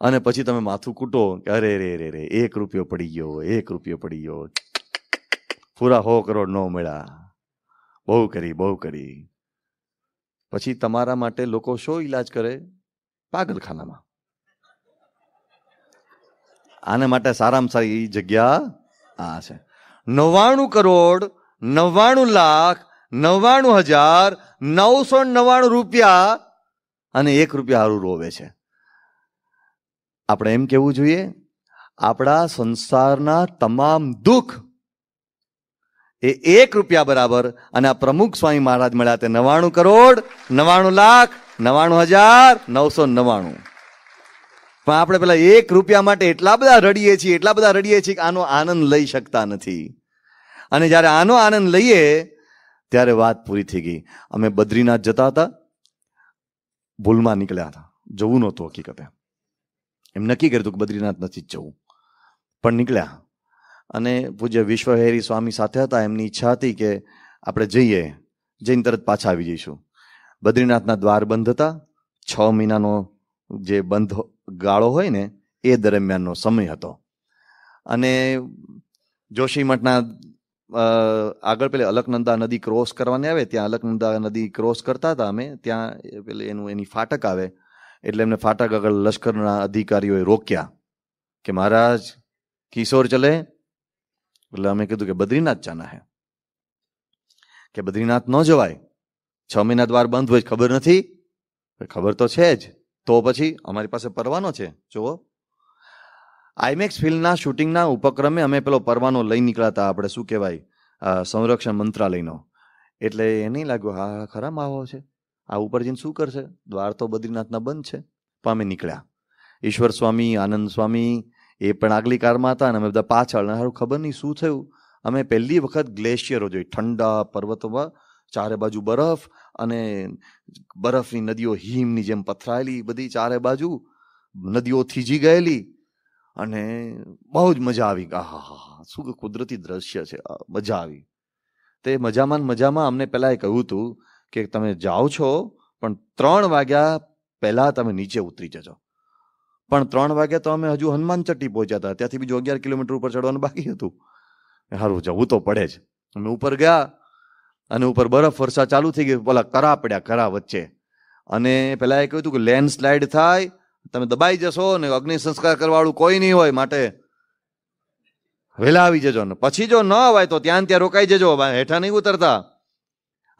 અને પછી તમે માથું કૂટો કે અરે રે રે રે એક રૂપિયો પડી ગયો એક રૂપિયો પડી ગયો પૂરા હો કરોડ નો મળ્યા બહુ કરી બહુ કરી પછી તમારા માટે લોકો શો ઈલાજ કરે પાગલખાનામાં આના માટે સારામાં સારી જગ્યા આ છે નવ્વાણું કરોડ નવ્વાણું લાખ નવ્વાણું હજાર નવસો નવ્વાણું રૂપિયા અને એક રૂપિયા હારું રોવે છે આપણે એમ કેવું જોઈએ આપણા સંસારના તમામ દુઃખ એ એક રૂપિયા બરાબર અને આ પ્રમુખ સ્વામી મહારાજ મળ્યા તે નવાણું કરોડ નવાણું લાખ નવાણું હજાર નવસો નવ્વાણું પણ આપણે પેલા એક રૂપિયા માટે એટલા બધા રડીએ છીએ એટલા બધા રડીએ છીએ કે આનો આનંદ લઈ શકતા નથી અને જ્યારે આનો આનંદ લઈએ ત્યારે વાત પૂરી થઈ ગઈ અમે બદ્રીનાથ જતા હતા ભૂલમાં નીકળ્યા હતા જવું નહોતું હકીકતે એમ નક્કી કર્યું કે બદ્રીનાથ નથી જવું પણ નીકળ્યા અને પૂજ્ય વિશ્વહેરી સ્વામી સાથે હતા એમની ઈચ્છા હતી કે આપણે જઈએ જઈને તરત પાછા આવી જઈશું બદ્રીનાથના દ્વાર બંધ હતા છ મહિનાનો જે બંધ ગાળો હોય ને એ દરમિયાનનો સમય હતો અને જોશી મઠના આગળ પેલી અલકનંદા નદી ક્રોસ કરવાની આવે ત્યાં અલકનંદા નદી ક્રોસ કરતા હતા અમે ત્યાં પેલી એનું એની ફાટક આવે એટલે એમને ફાટક આગળ લશ્કરના અધિકારીઓએ રોક્યા કે મહારાજ કિશોર ચલે એટલે અમે કીધું કે બદ્રીનાથ જાના હે કે બદ્રીનાથ ન જવાય છ મહિના દ્વાર બંધ હોય ખબર નથી ખબર તો છે જ તો પછી અમારી પાસે પરવાનો છે જુઓ આઈમેક્સ ફિલ્મના શૂટિંગના ઉપક્રમે અમે પેલો પરવાનો લઈ નીકળ્યા આપણે શું કહેવાય સંરક્ષણ મંત્રાલયનો એટલે એ નહીં લાગ્યું હા ખરા માવો છે આ ઉપર જઈને શું કરશે દ્વાર તો બદ્રીનાથના બંધ છે પણ અમે નીકળ્યા ઈશ્વર સ્વામી આનંદ સ્વામી એ પણ આગલી કારમાં હતા અને અમે બધા પાછળ સારું ખબર નહીં શું થયું અમે પહેલી વખત ગ્લેશિયરો જોઈ ઠંડા પર્વતોમાં ચારે બાજુ બરફ અને બરફની નદીઓ હિમની જેમ પથરાયેલી બધી ચારે બાજુ નદીઓ થીજી ગયેલી અને બહુ જ મજા આવી આ હા હા શું કુદરતી દ્રશ્ય છે મજા આવી તે મજામાં મજામાં અમને પહેલાં એ કહ્યું હતું કે તમે જાઓ છો પણ ત્રણ વાગ્યા પહેલાં તમે નીચે ઉતરી જજો પણ ત્રણ વાગે તો અમે હજુ હનુમાન ચટ્ટી પહોંચ્યા હતા ત્યાંથી બીજું અગિયાર કિલોમીટર ઉપર ચડવાનું બાકી હતું સારું જવું તો પડે જ અમે ઉપર ગયા અને ઉપર બરફ વરસાદ ચાલુ થઈ ગયો પેલા કરા પડ્યા કરા વચ્ચે અને પહેલાં એ કહ્યું હતું કે લેન્ડસ્લાઇડ થાય તમે દબાઈ જશો ને અગ્નિ સંસ્કાર કરવાળું કોઈ નહીં હોય માટે વહેલા આવી જજો ને પછી જો ન અવાય તો ત્યાં ત્યાં રોકાઈ જજો હેઠા નહીં ઉતરતા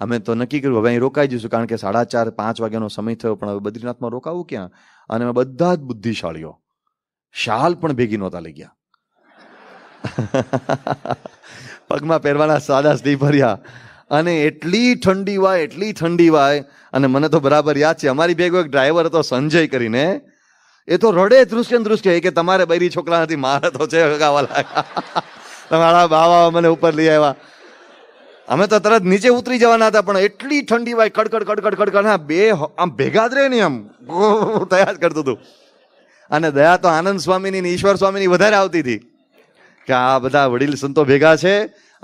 અમે તો નક્કી કર્યું હવે અહીં રોકાઈ જઈશું કારણ કે સાડા ચાર પાંચ વાગ્યાનો સમય થયો પણ હવે બદ્રીનાથમાં રોકાવું ક્યાં અને અમે બધા જ બુદ્ધિશાળીઓ શાલ પણ ભેગી નહોતા લઈ ગયા પગમાં પહેરવાના સાદા સ્લીપરિયા અને એટલી ઠંડી વાય એટલી ઠંડી વાય અને મને તો બરાબર યાદ છે અમારી ભેગો એક ડ્રાઈવર હતો સંજય કરીને એ તો રડે દૃશ્ય દૃશ્ય કે તમારે બૈરી છોકરા નથી મારા તો છે ગાવા લાગ્યા તમારા બાવા મને ઉપર લઈ આવ્યા અમે તો તરત નીચે ઉતરી જવાના હતા પણ એટલી ઠંડી વાય કડકડ કડકડ કડકડ હા બે આમ ભેગા જ રહે ને આમ તૈયાર કરતું હતું અને દયા તો આનંદ સ્વામીની ઈશ્વર સ્વામીની વધારે આવતી હતી કે આ બધા વડીલ સંતો ભેગા છે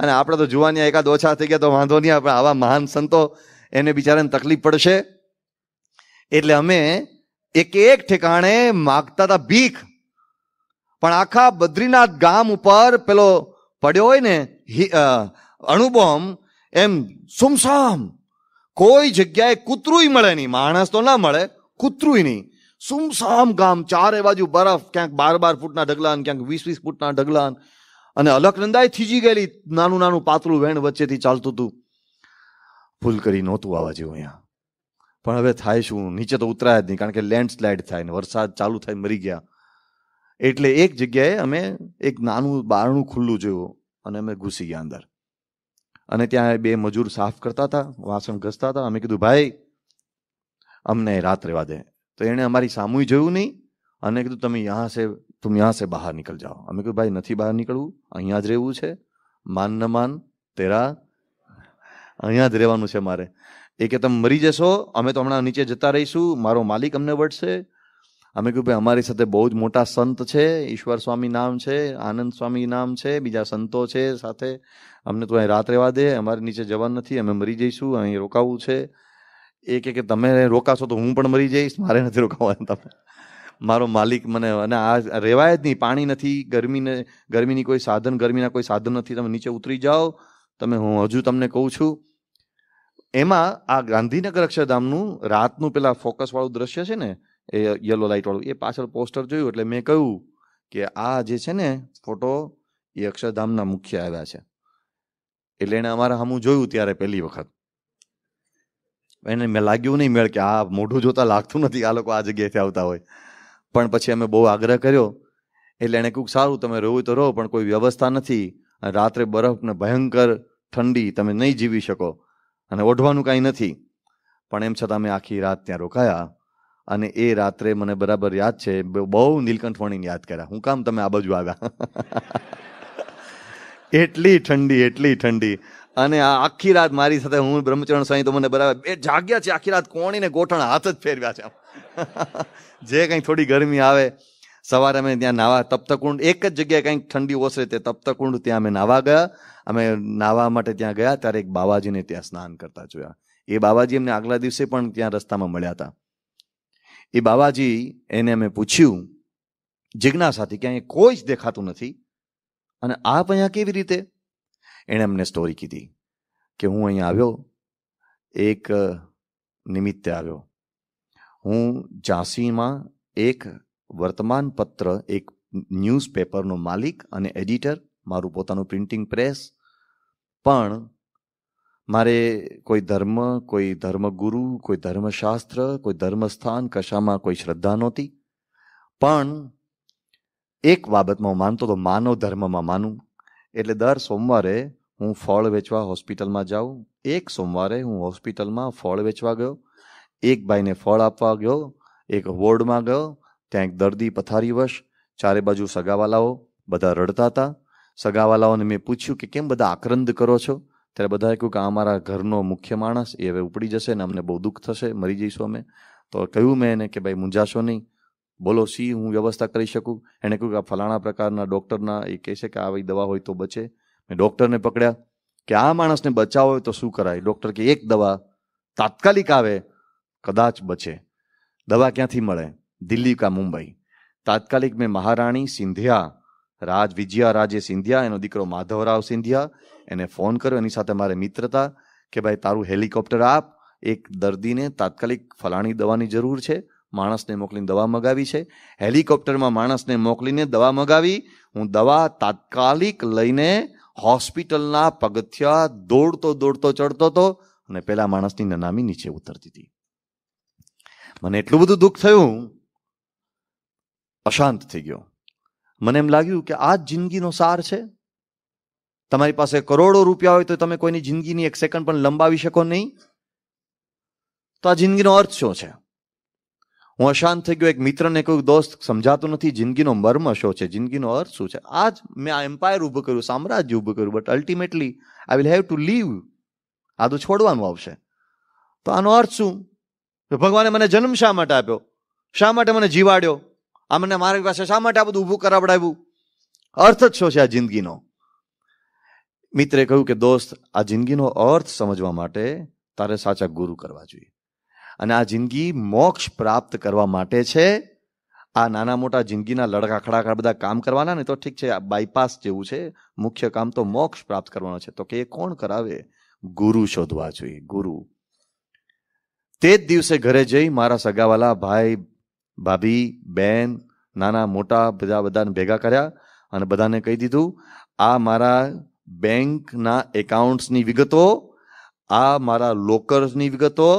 અને આપણે તો જુવાનિયા એકાદ ઓછા થઈ ગયા તો વાંધો નહીં આપણે આવા મહાન સંતો એને બિચારાને તકલીફ પડશે એટલે અમે એક એક ઠેકાણે માગતા હતા ભીખ પણ આખા બદ્રીનાથ ગામ ઉપર પેલો પડ્યો હોય ને અણુબોમ એમ સુમસામ કોઈ જગ્યાએ કૂતરું મળે નહીં માણસ તો ના મળે કૂતરું નહીં સુમસામ ગામ ચારે બાજુ બરફ ક્યાંક બાર બાર ફૂટના ઢગલાન ક્યાંક વીસ વીસ ફૂટના ઢગલાન અને અલકનંદાએ થીજી ગયેલી નાનું નાનું પાતળું વેણ વચ્ચેથી ચાલતું હતું ભૂલ કરી નહોતું આવવા જેવું અહીંયા પણ હવે થાય શું નીચે તો ઉતરાય જ નહીં કારણ કે લેન્ડસ્લાઇડ થાય ને વરસાદ ચાલુ થાય મરી ગયા એટલે એક જગ્યાએ અમે એક નાનું બારણું ખુલ્લું જોયું અને અમે ઘૂસી ગયા અંદર અને ત્યાં બે મજૂર સાફ કરતા હતા વાસણ ઘસતા હતા અમે કીધું ભાઈ અમને રાત રહેવા દે તો એણે અમારી સામુય જોયું નહીં અને કીધું તમે યહાં સે તું યહાં સે બહાર નીકળ જાઓ અમે કીધું ભાઈ નથી બહાર નીકળવું અહીંયા જ રહેવું છે માન ન માન તેરા અહીંયા જ રહેવાનું છે મારે એ કે તમે મરી જશો અમે તો હમણાં નીચે જતા રહીશું મારો માલિક અમને વળશે અમે કહ્યું ભાઈ અમારી સાથે બહુ જ મોટા સંત છે ઈશ્વર સ્વામી નામ છે આનંદ સ્વામી નામ છે બીજા સંતો છે સાથે અમને તો અહીં રાત રહેવા દે અમારે નીચે જવાનું નથી અમે મરી જઈશું અહીં રોકાવું છે એ કે તમે રોકાશો તો હું પણ મરી જઈશ મારે નથી રોકાવાનું તમે મારો માલિક મને અને આ રહેવાય જ નહીં પાણી નથી ગરમીને ગરમીની કોઈ સાધન ગરમીના કોઈ સાધન નથી તમે નીચે ઉતરી જાઓ તમે હું હજુ તમને કહું છું એમાં આ ગાંધીનગર અક્ષરધામનું રાતનું પેલા ફોકસવાળું દ્રશ્ય છે ને એ યલો લાઇટવાળું એ પાછળ પોસ્ટર જોયું એટલે મેં કહ્યું કે આ જે છે ને ફોટો એ અક્ષરધામના મુખ્ય આવ્યા છે એટલે એણે અમારા હમું જોયું ત્યારે પહેલી વખત એને મેં લાગ્યું નહીં મેળ કે આ મોઢું જોતા લાગતું નથી આ લોકો આ જગ્યાએથી આવતા હોય પણ પછી અમે બહુ આગ્રહ કર્યો એટલે એણે કહ્યું સારું તમે રહો તો રહો પણ કોઈ વ્યવસ્થા નથી રાત્રે બરફ ને ભયંકર ઠંડી તમે નહીં જીવી શકો અને ઓઢવાનું કાંઈ નથી પણ એમ છતાં મેં આખી રાત ત્યાં રોકાયા અને એ રાત્રે મને બરાબર યાદ છે બહુ નીલકંઠવાણીને યાદ કર્યા હું કામ તમે આ બાજુ આવ્યા એટલી ઠંડી એટલી ઠંડી અને આ આખી રાત મારી સાથે હું બ્રહ્મચરણ સ્વામી તો મને બરાબર બે જાગ્યા છે આખી રાત કોણીને ગોઠણ હાથ જ ફેરવ્યા છે જે કંઈ થોડી ગરમી આવે સવારે અમે ત્યાં નાવા તપ્તકુંડ એક જ જગ્યાએ કંઈક ઠંડી ઓસરે તે તપ્તકુંડ ત્યાં અમે નાવા ગયા અમે નાવા માટે ત્યાં ગયા ત્યારે એક બાવાજીને ત્યાં સ્નાન કરતા જોયા એ બાવાજી અમને આગલા દિવસે પણ ત્યાં રસ્તામાં મળ્યા હતા એ બાવાજી એને અમે પૂછ્યું જિજ્ઞાસાથી કે અહીંયા કોઈ જ દેખાતું નથી અને આપ અહીંયા કેવી રીતે એણે અમને સ્ટોરી કીધી કે હું અહીંયા આવ્યો એક નિમિત્તે આવ્યો હું ઝાંસીમાં એક વર્તમાનપત્ર એક ન્યૂઝપેપરનો માલિક અને એડિટર મારું પોતાનું પ્રિન્ટિંગ પ્રેસ પણ મારે કોઈ ધર્મ કોઈ ધર્મગુરુ કોઈ ધર્મશાસ્ત્ર કોઈ ધર્મસ્થાન કશામાં કોઈ શ્રદ્ધા નહોતી પણ એક બાબતમાં હું માનતો તો માનવ ધર્મમાં માનું એટલે દર સોમવારે હું ફળ વેચવા હોસ્પિટલમાં જાઉં એક સોમવારે હું હોસ્પિટલમાં ફળ વેચવા ગયો એક ભાઈને ફળ આપવા ગયો એક વોર્ડમાં ગયો ત્યાં એક દર્દી પથારીવશ ચારે બાજુ સગાવાલાઓ બધા રડતા હતા સગાવાલાઓને મેં પૂછ્યું કે કેમ બધા આક્રંદ કરો છો ત્યારે બધાએ કહ્યું કે અમારા ઘરનો મુખ્ય માણસ એ હવે ઉપડી જશે ને અમને બહુ દુઃખ થશે મરી જઈશું અમે તો કહ્યું મેં એને કે ભાઈ મૂંઝાશો નહીં બોલો સી હું વ્યવસ્થા કરી શકું એણે કહ્યું કે ફલાણા પ્રકારના ડૉક્ટરના એ કહે છે કે આવી દવા હોય તો બચે મેં ડૉક્ટરને પકડ્યા કે આ માણસને બચાવો તો શું કરાય ડૉક્ટર કે એક દવા તાત્કાલિક આવે કદાચ બચે દવા ક્યાંથી મળે દિલ્હી કા મુંબઈ તાત્કાલિક મેં મહારાણી સિંધિયા રાજ વિજયા રાજે સિંધિયા એનો દીકરો માધવરાવ સિંધિયા એને ફોન કર્યો એની સાથે મારે મિત્રતા કે ભાઈ તારું હેલિકોપ્ટર આપ એક દર્દીને તાત્કાલિક ફલાણી દવાની જરૂર છે માણસને મોકલીને દવા મગાવી છે હેલિકોપ્ટરમાં માણસને મોકલીને દવા મગાવી હું દવા તાત્કાલિક લઈને હોસ્પિટલના પગથિયા દોડતો દોડતો ચડતો હતો અને પેલા માણસની નનામી નીચે ઉતરતી હતી મને એટલું બધું દુઃખ થયું અશાંત થઈ ગયો મને એમ લાગ્યું કે આ જ જિંદગીનો સાર છે તમારી પાસે કરોડો રૂપિયા હોય તો તમે કોઈની જિંદગીની એક સેકન્ડ પણ લંબાવી શકો નહીં તો આ જિંદગીનો અર્થ શું છે હું અશાંત થઈ ગયો એક મિત્રને કોઈ દોસ્ત સમજાતું નથી જિંદગીનો મર્મ શું છે જિંદગીનો અર્થ શું છે આજ મેં આ એમ્પાયર ઊભું કર્યું સામ્રાજ્ય ઊભું કર્યું but ultimately I will have to leave આ તો છોડવાનું આવશે તો આનો અર્થ શું ભગવાને મને જન્મ શા માટે આપ્યો શા માટે મને જીવાડ્યો આ મને મારી પાસે શા માટે આ બધું ઊભું કરાવડાવ્યું અર્થ જ શું છે આ જિંદગીનો મિત્રે કહ્યું કે દોસ્ત આ જિંદગીનો અર્થ સમજવા માટે તારે સાચા ગુરુ કરવા જોઈએ અને આ જિંદગી મોક્ષ પ્રાપ્ત કરવા માટે છે આ નાના મોટા જિંદગીના લડકાખડાકા બધા કામ કરવાના ને તો ઠીક છે આ બાયપાસ જેવું છે મુખ્ય કામ તો મોક્ષ પ્રાપ્ત કરવાનો છે તો કે એ કોણ કરાવે ગુરુ શોધવા જોઈએ ગુરુ તે જ દિવસે ઘરે જઈ મારા સગાવાલા ભાઈ ભાભી બેન નાના મોટા બધા બધાને ભેગા કર્યા અને બધાને કહી દીધું આ મારા બેંકના એકાઉન્ટ્સની વિગતો આ મારા લોકર્સની વિગતો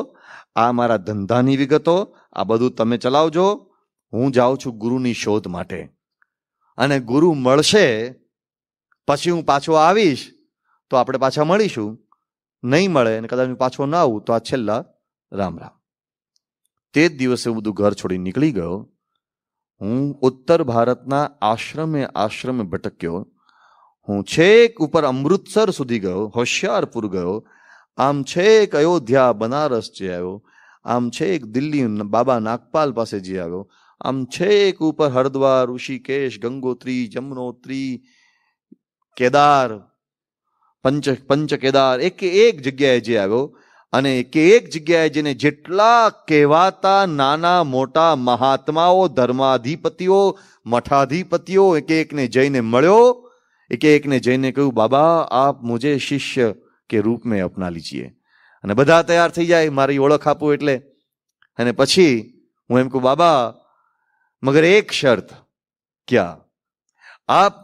આ મારા ધંધાની વિગતો આ બધું તમે ચલાવજો હું જાઉં છું ગુરુની શોધ માટે અને ગુરુ મળશે પછી હું પાછો આવીશ તો આપણે પાછા મળીશું નહીં મળે અને કદાચ હું પાછો ના આવું તો આ છેલ્લા રામ રામ તે જ દિવસે હું બધું ઘર છોડી નીકળી ગયો હું ઉત્તર ભારતના આશ્રમે આશ્રમે ભટક્યો હું છેક ઉપર અમૃતસર સુધી ગયો હોશિયારપુર ગયો આમ છેક અયોધ્યા બનારસ જઈ આવ્યો આમ છેક દિલ્હી બાબા નાગપાલ પાસે જઈ આવ્યો આમ છેક ઉપર હરદ્વાર ઋષિકેશ ગંગોત્રી જમનોત્રી કેદાર પંચ પંચ કેદાર એક એક જગ્યાએ જઈ આવ્યો અને કે એક જગ્યાએ જેને જેટલા કહેવાતા નાના મોટા મહાત્માઓ ધર્માધિપતિઓ મઠાધિપતિઓ એક એકને જઈને મળ્યો એક એકને જઈને કહ્યું બાબા આપ મુજે શિષ્ય કે રૂપ મેં અપના લીજીએ અને બધા તૈયાર થઈ જાય મારી ઓળખ આપું એટલે અને પછી હું એમ કહું બાબા મગર એક શર્ત ક્યાં આપ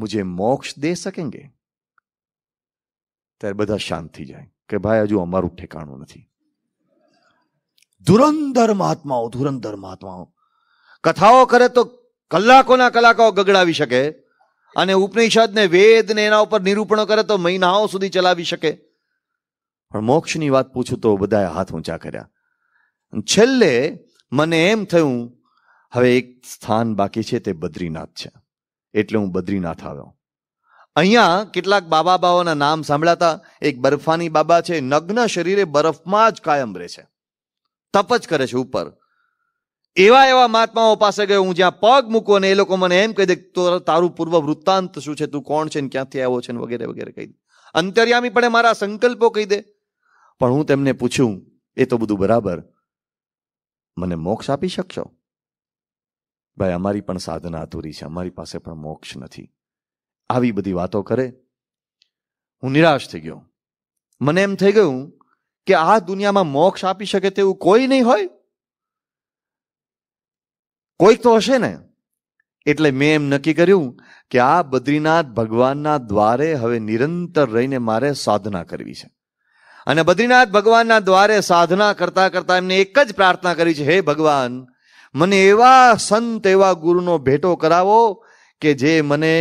મુજે મોક્ષ દે સકેંગે ત્યારે બધા શાંત થઈ જાય કે ભાઈ હજુ અમારું ઠેકાણું નથી ધુરંધર મહાત્માઓ ધુરંધર મહાત્માઓ કથાઓ કરે તો કલાકોના કલાકો ગગડાવી શકે અને ઉપનિષદને વેદને એના ઉપર નિરૂપણો કરે તો મહિનાઓ સુધી ચલાવી શકે પણ મોક્ષની વાત પૂછું તો બધાએ હાથ ઊંચા કર્યા છેલ્લે મને એમ થયું હવે એક સ્થાન બાકી છે તે બદ્રીનાથ છે એટલે હું બદ્રીનાથ આવ્યો અહીંયા કેટલાક બાબા બાઓના નામ સાંભળાતા એક બરફાની બાબા છે નગ્ન શરીરે બરફમાં જ કાયમ રહે છે તપ જ કરે છે ઉપર એવા એવા મહાત્માઓ પાસે ગયો હું જ્યાં પગ મૂકું અને એ લોકો મને એમ કહી દે તો તારું પૂર્વ વૃત્તાંત શું છે તું કોણ છે ને ક્યાંથી આવ્યો છે ને વગેરે વગેરે કહી દે અંતર્યામી પણ મારા સંકલ્પો કહી દે પણ હું તેમને પૂછું એ તો બધું બરાબર મને મોક્ષ આપી શકશો ભાઈ અમારી પણ સાધના અધૂરી છે અમારી પાસે પણ મોક્ષ નથી આવી બધી વાતો કરે હું નિરાશ થઈ ગયો મને એમ થઈ ગયું કે આ દુનિયામાં મોક્ષ આપી શકે તેવું કોઈ નહીં હોય કોઈક તો હશે ને એટલે મેં એમ નક્કી કર્યું કે આ બદ્રીનાથ ભગવાનના દ્વારે હવે નિરંતર રહીને મારે સાધના કરવી છે અને બદ્રીનાથ ભગવાનના દ્વારે સાધના કરતા કરતા એમને એક જ પ્રાર્થના કરી છે હે ભગવાન મને એવા સંત એવા ગુરુનો ભેટો કરાવો કે જે મને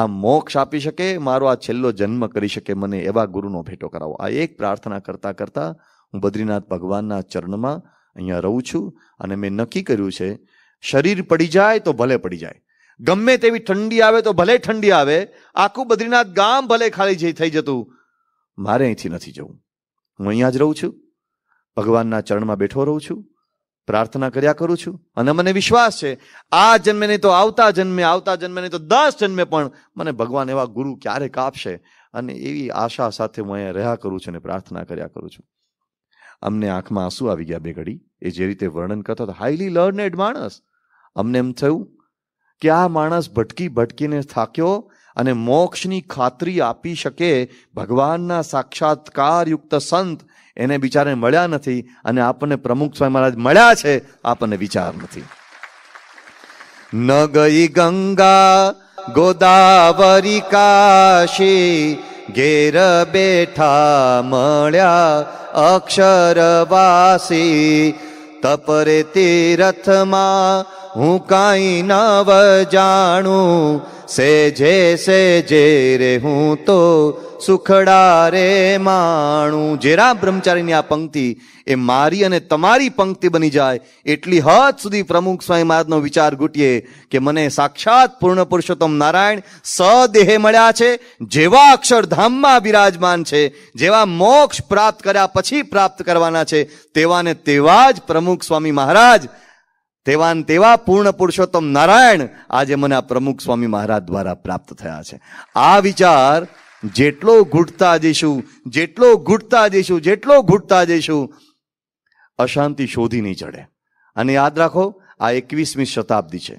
આ મોક્ષ આપી શકે મારો આ છેલ્લો જન્મ કરી શકે મને એવા ગુરુનો ભેટો કરાવો આ એક પ્રાર્થના કરતાં કરતાં હું બદ્રીનાથ ભગવાનના ચરણમાં અહીંયા રહું છું અને મેં નક્કી કર્યું છે શરીર પડી જાય તો ભલે પડી જાય ગમે તેવી ઠંડી આવે તો ભલે ઠંડી આવે આખું બદ્રીનાથ ગામ ભલે ખાલી જઈ થઈ જતું મારે અહીંથી નથી જવું હું અહીંયા જ રહું છું ભગવાનના ચરણમાં બેઠો રહું છું પ્રાર્થના કર્યા કરું છું અને મને વિશ્વાસ છે આ જન્મે નહીં તો આવતા જન્મે આવતા જન્મે નહીં તો દસ જન્મે પણ મને ભગવાન એવા ગુરુ ક્યારેક આપશે અને એવી આશા સાથે હું અહીંયા રહ્યા કરું છું અને પ્રાર્થના કર્યા કરું છું અમને આંખમાં આંસુ આવી ગયા બે ઘડી એ જે રીતે વર્ણન કરતો હતો હાઈલી લર્નેડ માણસ અમને એમ થયું કે આ માણસ ભટકી ભટકીને થાક્યો અને મોક્ષની ખાતરી આપી શકે ભગવાનના સાક્ષાત્કારયુક્ત સંત એને બિચારે મળ્યા નથી અને આપણને પ્રમુખ સ્વામી મહારાજ મળ્યા છે આપણને વિચાર નથી ન ગઈ ગંગા ગોદાવરી કાશી ઘેર બેઠા મળ્યા અક્ષરવાસી તપરે તીરથમાં હું કાંઈ નવ જાણું સે જે સે જે રે હું તો સુખડા રે માણું જેરા બ્રહ્મચારીની આ પંક્તિ એ મારી અને તમારી પંક્તિ બની જાય એટલી હદ સુધી પ્રમુખ સ્વામી મહારાજનો વિચાર ઘૂંટીએ કે મને સાક્ષાત પૂર્ણ પુરુષોત્તમ નારાયણ સદેહે મળ્યા છે જેવા અક્ષરધામમાં બિરાજમાન છે જેવા મોક્ષ પ્રાપ્ત કર્યા પછી પ્રાપ્ત કરવાના છે તેવાને તેવા જ પ્રમુખ સ્વામી મહારાજ તેવાન તેવા પૂર્ણ પુરુષોત્તમ નારાયણ આજે મને આ પ્રમુખ સ્વામી મહારાજ દ્વારા પ્રાપ્ત થયા છે આ વિચાર જેટલો ઘૂંટતા જઈશું જેટલો ઘૂંટતા જઈશું જેટલો ઘૂંટતા જઈશું અશાંતિ શોધી નહીં ચડે અને યાદ રાખો આ એકવીસમી શતાબ્દી છે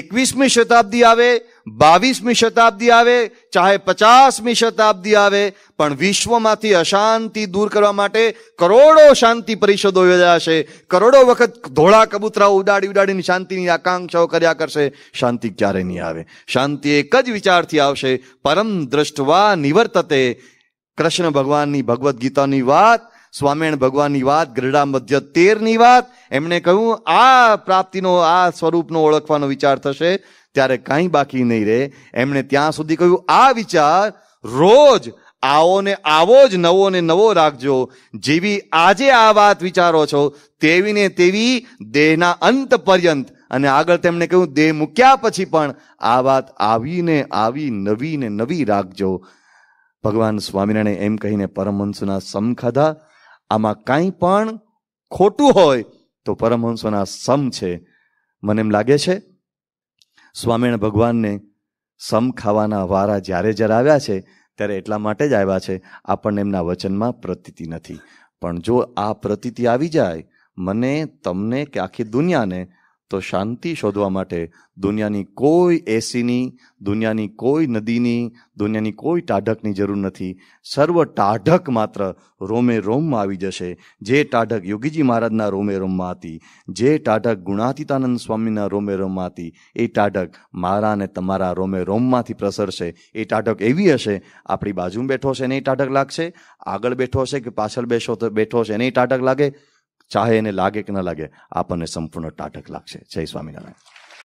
એકવીસમી શતાબ્દી આવે બાવીસમી શતાબ્દી આવે ચાહે પચાસમી શતાબ્દી આવે પણ વિશ્વમાંથી અશાંતિ દૂર કરવા માટે કરોડો શાંતિ પરિષદો યોજાશે કરોડો વખત ધોળા કબૂતરા ઉડાડી ઉડાડીને શાંતિની આકાંક્ષાઓ કર્યા કરશે શાંતિ ક્યારે નહીં આવે શાંતિ એક જ વિચારથી આવશે પરમ દ્રષ્ટવા નિવર્તતે કૃષ્ણ ભગવાનની ભગવદ્ ગીતાની વાત સ્વામિનારાયણ ભગવાનની વાત ગરડા મધ્ય તેરની વાત એમણે કહ્યું આ પ્રાપ્તિનો આ સ્વરૂપનો ઓળખવાનો વિચાર થશે ત્યારે કાંઈ બાકી નહીં રહે એમણે ત્યાં સુધી કહ્યું આ વિચાર રોજ આવો ને આવો જ નવો ને નવો રાખજો જેવી આજે આ વાત વિચારો છો તેવી ને તેવી દેહના અંત પર્યંત અને આગળ તેમણે કહ્યું દેહ મૂક્યા પછી પણ આ વાત આવીને આવી નવી ને નવી રાખજો ભગવાન સ્વામિનારાયણ એમ કહીને પરમહંસના સમખાધા આમાં કાંઈ પણ ખોટું હોય તો પરમહંસોના સમ છે મને એમ લાગે છે સ્વામિનારાયણ ભગવાનને સમ ખાવાના વારા જ્યારે જ્યારે આવ્યા છે ત્યારે એટલા માટે જ આવ્યા છે આપણને એમના વચનમાં પ્રતીતિ નથી પણ જો આ પ્રતીતિ આવી જાય મને તમને કે આખી દુનિયાને તો શાંતિ શોધવા માટે દુનિયાની કોઈ એસીની દુનિયાની કોઈ નદીની દુનિયાની કોઈ ટાઢકની જરૂર નથી સર્વ ટાઢક માત્ર રોમે રોમમાં આવી જશે જે ટાઢક યોગીજી મહારાજના રોમે રોમમાં હતી જે ટાઢક ગુણાતીતાનંદ સ્વામીના રોમે રોમમાં હતી એ ટાઢક મારા અને તમારા રોમે રોમમાંથી પ્રસરશે એ ટાઢક એવી હશે આપણી બાજુમાં બેઠો છે એને ટાઢક લાગશે આગળ બેઠો હશે કે પાછળ બેસો તો બેઠો છે એને ટાઢક લાગે ચાહે એને લાગે કે ન લાગે આપણને સંપૂર્ણ ટાટક લાગશે જય સ્વામિનારાયણ